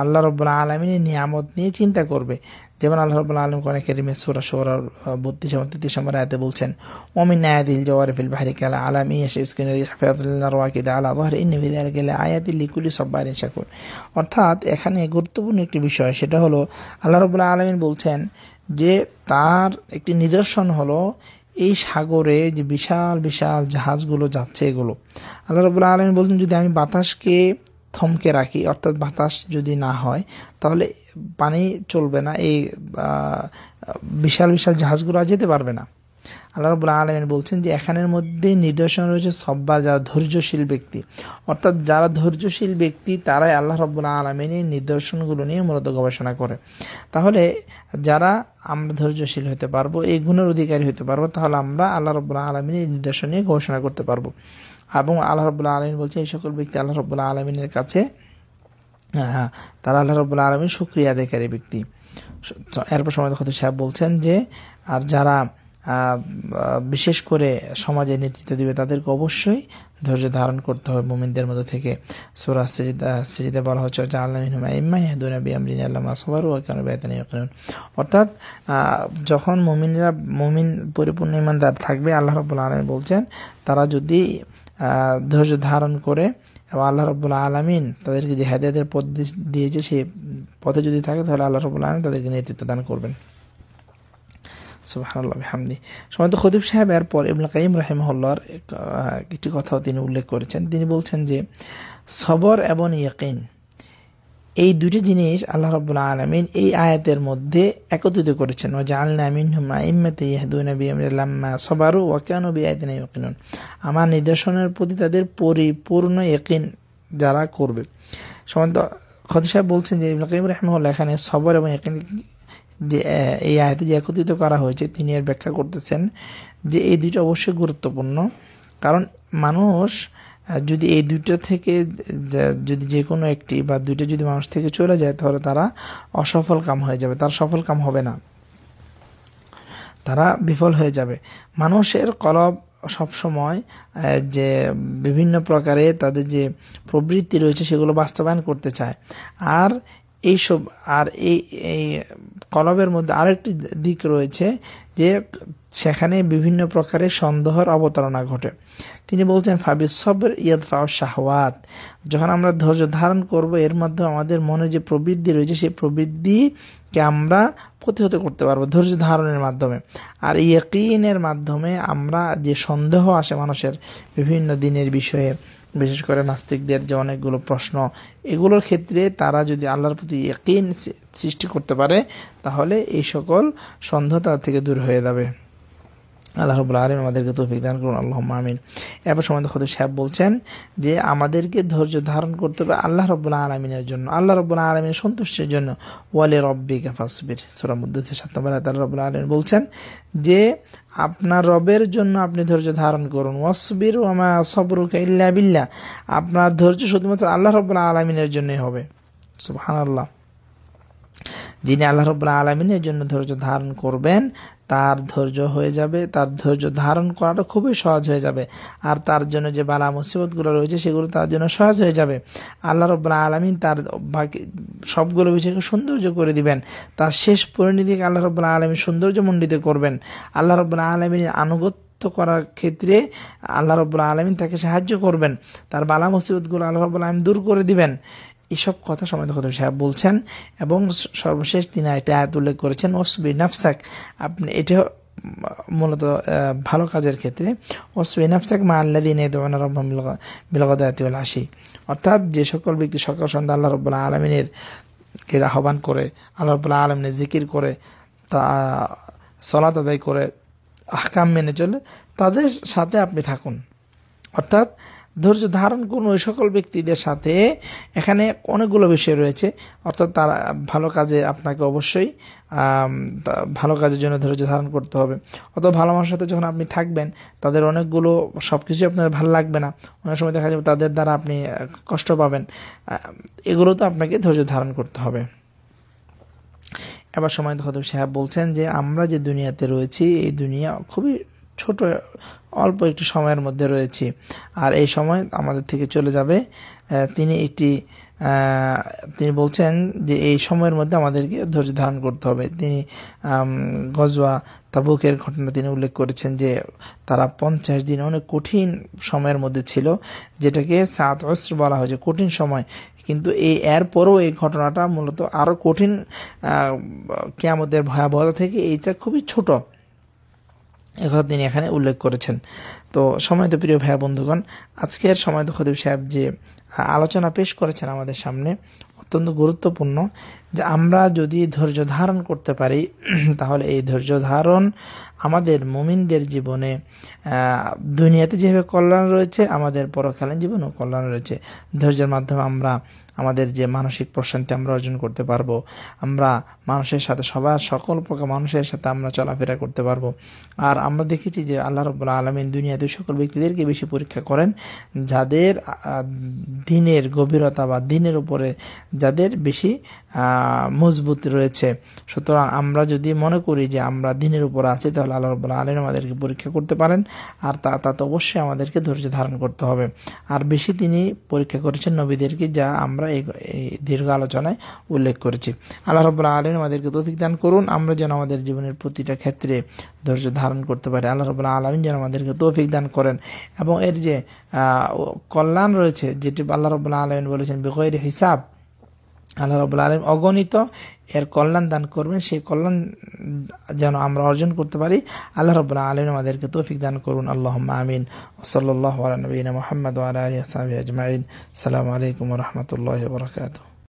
আল্লাহ রব্বুল আলমিনের নিয়ামত নিয়ে চিন্তা করবে যেমন আল্লাহ রব্বুল আলম কোরআন কেরিমে সোরা সোরার বত্রিশ এবং তেত্রিশ নম্বর আয়তে বলছেন অমিন আয়াদিল জওয়ারিফিল ভারি কালা আলাম ইয়াস ইসকিনের হেফাজুল্লাহ রোয়াকিদা আলা দহর ইনভিদ আল গেলে আয়াতি লিকুলি বাইরে শাকুর অর্থাৎ এখানে গুরুত্বপূর্ণ একটি বিষয় সেটা হলো আল্লাহ রব্বুল আলমিন বলছেন যে তার একটি নিদর্শন হলো এই সাগরে যে বিশাল বিশাল জাহাজগুলো যাচ্ছে এগুলো আল্লাহ রবুল্লা আলম বলছেন যদি আমি বাতাসকে থমকে রাখি অর্থাৎ বাতাস যদি না হয় তাহলে পানি চলবে না এই বিশাল বিশাল জাহাজগুলো যেতে পারবে না আল্লাহ রবুল আলমেন বলছেন যে এখানের মধ্যে নিদর্শন রয়েছে সব্বার যারা ধৈর্যশীল ব্যক্তি অর্থাৎ যারা ধৈর্যশীল ব্যক্তি তারাই আল্লাহ রবুল্লা আলমিনের নিদর্শনগুলো নিয়ে মূলত গবেষণা করে তাহলে যারা আমরা ধৈর্যশীল হতে পারবো এই গুণের অধিকারী হতে পারবো তাহলে আমরা আল্লাহ রবুল্লা আলমিনের নিদর্শন নিয়ে গবেষণা করতে পারবো এবং আল্লাহ রবুল্লা আলমিন বলছে এই সকল ব্যক্তি আল্লাহ রবুল্লা আলমিনের কাছে হ্যাঁ তারা আল্লাহ রবুল্লা আলমিন সুক্রিয়া আদায়কারী ব্যক্তি এরপর সময় দেখতে সাহেব বলছেন যে আর যারা বিশেষ করে সমাজে নেতৃত্ব দিবে তাদেরকে অবশ্যই ধৈর্য ধারণ করতে হবে মোমিনদের মতো থেকে সুরাজ সিজিদা বলা হচ্ছে যে আল্লাহ ইম্মা ইয়াদুনা বি আমরিন আল্লামা সবার ওয়া কানু বাইতানি অর্থাৎ যখন মোমিনরা মুমিন পরিপূর্ণ ইমানদার থাকবে আল্লাহ রবুল্লা আলামিন বলছেন তারা যদি ধৈর্য ধারণ করে এবং আল্লাহ রবুল্লা আলমিন তাদেরকে যে হেদায়তের পথ দিয়েছে সেই পথে যদি থাকে তাহলে আল্লাহ রবুল্লা আলমিন তাদেরকে নেতৃত্ব দান করবেন সুবাহানহামদি সময়ত খদিব সাহেব এরপর ইবুল কাইম রাহেমহল্লার একটি কথাও তিনি উল্লেখ করেছেন তিনি বলছেন যে সবর এবং ইয়াকিন এই দুটি জিনিস আল্লাহ রবুল্লা আলমিন এই আয়াতের মধ্যে একত্রিত করেছেন ও জালনা নামিন হুমা ইম্মাতে ইয়াহদুনাবিআলাম্মা সবারু ওয়াকানবি আয়দিন ইয়কিনুন আমার নিদর্শনের প্রতি তাদের পরিপূর্ণ একিন যারা করবে সমান্ত খদি সাহেব বলছেন যে ইবলাকিম কাইম এখানে সবর এবং এখানে যে এই আয়াতে যে একত্রিত করা হয়েছে তিনি এর ব্যাখ্যা করতেছেন যে এই দুটো অবশ্যই গুরুত্বপূর্ণ কারণ মানুষ যদি এই দুটো থেকে যদি যে কোনো একটি বা দুইটা যদি মানুষ থেকে চলে যায় তাহলে তারা অসফল কাম হয়ে যাবে তার সফল কাম হবে না তারা বিফল হয়ে যাবে মানুষের কলব সবসময় যে বিভিন্ন প্রকারে তাদের যে প্রবৃত্তি রয়েছে সেগুলো বাস্তবায়ন করতে চায় আর এইসব আর এই এই কলবের মধ্যে আরেকটি দিক রয়েছে যে সেখানে বিভিন্ন প্রকারের সন্দেহর অবতারণা ঘটে তিনি বলছেন ফাবিজ সবের ইয়াদ ফাও শাহওয়াত যখন আমরা ধৈর্য ধারণ করব এর মাধ্যমে আমাদের মনে যে প্রবৃদ্ধি রয়েছে সেই প্রবৃদ্ধিকে আমরা প্রতিহত করতে পারবো ধৈর্য ধারণের মাধ্যমে আর ইয়কিনের মাধ্যমে আমরা যে সন্দেহ আসে মানুষের বিভিন্ন দিনের বিষয়ে বিশেষ করে নাস্তিকদের যে অনেকগুলো প্রশ্ন এগুলোর ক্ষেত্রে তারা যদি আল্লাহর প্রতি একই সৃষ্টি করতে পারে তাহলে এই সকল সন্ধ্যা থেকে দূর হয়ে যাবে আল্লাহ রবুল্লা আলম আমাদেরকে তৌফিক দান করুন আল্লাহ আমিন এবার সময় খুদ সাহেব বলছেন যে আমাদেরকে ধৈর্য ধারণ করতে হবে আল্লাহ রবুল্লা আলমিনের জন্য আল্লাহ রবুল্লা আলমিনের সন্তুষ্টির জন্য ওয়ালে রব্বিকা ফাসবির সোরামুদ্দিন সাত নম্বর আল্লাহ রবুল্লা আলমিন বলছেন যে আপনার রবের জন্য আপনি ধৈর্য ধারণ করুন ওয়াসবির ওমা সবরুকা ইল্লা বিল্লা আপনার ধৈর্য শুধুমাত্র আল্লাহ রবুল্লা আলমিনের জন্যই হবে সুবাহ আল্লাহ যিনি আল্লাহ রবুল্লা আলমিনের জন্য ধৈর্য ধারণ করবেন তার ধৈর্য হয়ে যাবে তার ধৈর্য ধারণ করাটা খুবই সহজ হয়ে যাবে আর তার জন্য যে বালা মুসিবতগুলো রয়েছে সেগুলো তার জন্য সহজ হয়ে যাবে আল্লাহ রব্লা আলমিন তার বাকি সবগুলো বিষয়কে সৌন্দর্য করে দিবেন তার শেষ পরিণতিকে আল্লাহ রব্লা সৌন্দর্য সৌন্দর্যমণ্ডিত করবেন আল্লাহ রব্লা আলমিনের আনুগত্য করার ক্ষেত্রে আল্লাহ রব্লা আলমিন তাকে সাহায্য করবেন তার বালা মুসিবতগুলো আল্লাহ রব্লা আলম দূর করে দিবেন এসব কথা সময় কদম সাহেব বলছেন এবং সর্বশেষ তিনি এটা আয়াত উল্লেখ করেছেন অসবি নাফসাক আপনি এটা মূলত ভালো কাজের ক্ষেত্রে অসবি নাফসাক মা আল্লা দিন বিলগদাতিউল আসি অর্থাৎ যে সকল ব্যক্তি সকাল সন্ধ্যা আল্লাহ রব্লা আলমিনের কে আহ্বান করে আল্লাহ রব্লা আলমিনের জিকির করে তা সলাত আদায় করে আহকাম মেনে চলে তাদের সাথে আপনি থাকুন অর্থাৎ ধৈর্য ধারণ করুন ওই সকল ব্যক্তিদের সাথে এখানে অনেকগুলো বিষয় রয়েছে অর্থাৎ তারা ভালো কাজে আপনাকে অবশ্যই ভালো কাজের জন্য ধৈর্য ধারণ করতে হবে অত ভালো মানুষের সাথে যখন আপনি থাকবেন তাদের অনেকগুলো সব কিছুই আপনার ভালো লাগবে না অনেক সময় দেখা যাবে তাদের দ্বারা আপনি কষ্ট পাবেন এগুলো তো আপনাকে ধৈর্য ধারণ করতে হবে এবার সময় খতম সাহেব বলছেন যে আমরা যে দুনিয়াতে রয়েছি এই দুনিয়া খুবই ছোট অল্প একটি সময়ের মধ্যে রয়েছি আর এই সময় আমাদের থেকে চলে যাবে তিনি একটি তিনি বলছেন যে এই সময়ের মধ্যে আমাদেরকে ধৈর্য ধারণ করতে হবে তিনি গজওয়া তাবুকের ঘটনা তিনি উল্লেখ করেছেন যে তারা পঞ্চাশ দিন অনেক কঠিন সময়ের মধ্যে ছিল যেটাকে সাত অস্ত্র বলা হয়েছে কঠিন সময় কিন্তু এই এরপরও এই ঘটনাটা মূলত আরও কঠিন কেয়ামতের ভয়াবহতা থেকে এইটা খুবই ছোট এগুলো তিনি এখানে উল্লেখ করেছেন তো সময় তো প্রিয় ভাইয়া বন্ধুগণ আজকের সময় তো খদিব সাহেব যে আলোচনা পেশ করেছেন আমাদের সামনে অত্যন্ত গুরুত্বপূর্ণ যে আমরা যদি ধৈর্য ধারণ করতে পারি তাহলে এই ধৈর্য ধারণ আমাদের মুমিনদের জীবনে দুনিয়াতে যেভাবে কল্যাণ রয়েছে আমাদের পরকালীন জীবনেও কল্যাণ রয়েছে ধৈর্যের মাধ্যমে আমরা আমাদের যে মানসিক প্রশান্তি আমরা অর্জন করতে পারবো আমরা মানুষের সাথে সবার সকল প্রকার মানুষের সাথে আমরা চলাফেরা করতে পারবো আর আমরা দেখেছি যে আল্লাহ রবুল্লা আলমিন দুনিয়াতে সকল ব্যক্তিদেরকে বেশি পরীক্ষা করেন যাদের দিনের গভীরতা বা দিনের উপরে যাদের বেশি মজবুত রয়েছে সুতরাং আমরা যদি মনে করি যে আমরা দিনের উপর আছি তাহলে আল্লাহ রবুল্লা আলম আমাদেরকে পরীক্ষা করতে পারেন আর তা তা তো অবশ্যই আমাদেরকে ধৈর্য ধারণ করতে হবে আর বেশি তিনি পরীক্ষা করেছেন নবীদেরকে যা আমরা আমরা এই দীর্ঘ আলোচনায় উল্লেখ করেছি আল্লাহ রব্লা আলম আমাদেরকে তৌফিক দান করুন আমরা যেন আমাদের জীবনের প্রতিটা ক্ষেত্রে ধৈর্য ধারণ করতে পারি আল্লাহ রব্লা আলমিন যেন আমাদেরকে তৌফিক দান করেন এবং এর যে কল্যাণ রয়েছে যেটি আল্লাহ রব্লা আলমিন বলেছেন বেকয়ের হিসাব আল্লাহ রবুল আলম অগণিত এর কল্যাণ দান করবেন সেই কল্যাণ যেন আমরা অর্জন করতে পারি আল্লাহ রবুল্লা আলম আমাদেরকে তৌফিক দান করুন আল্লাহ আমিন সাল্লাহ আলী মোহাম্মদ আলী আসাবি আজমাইন সালামু আলাইকুম রহমতুল্লাহ বরকাতু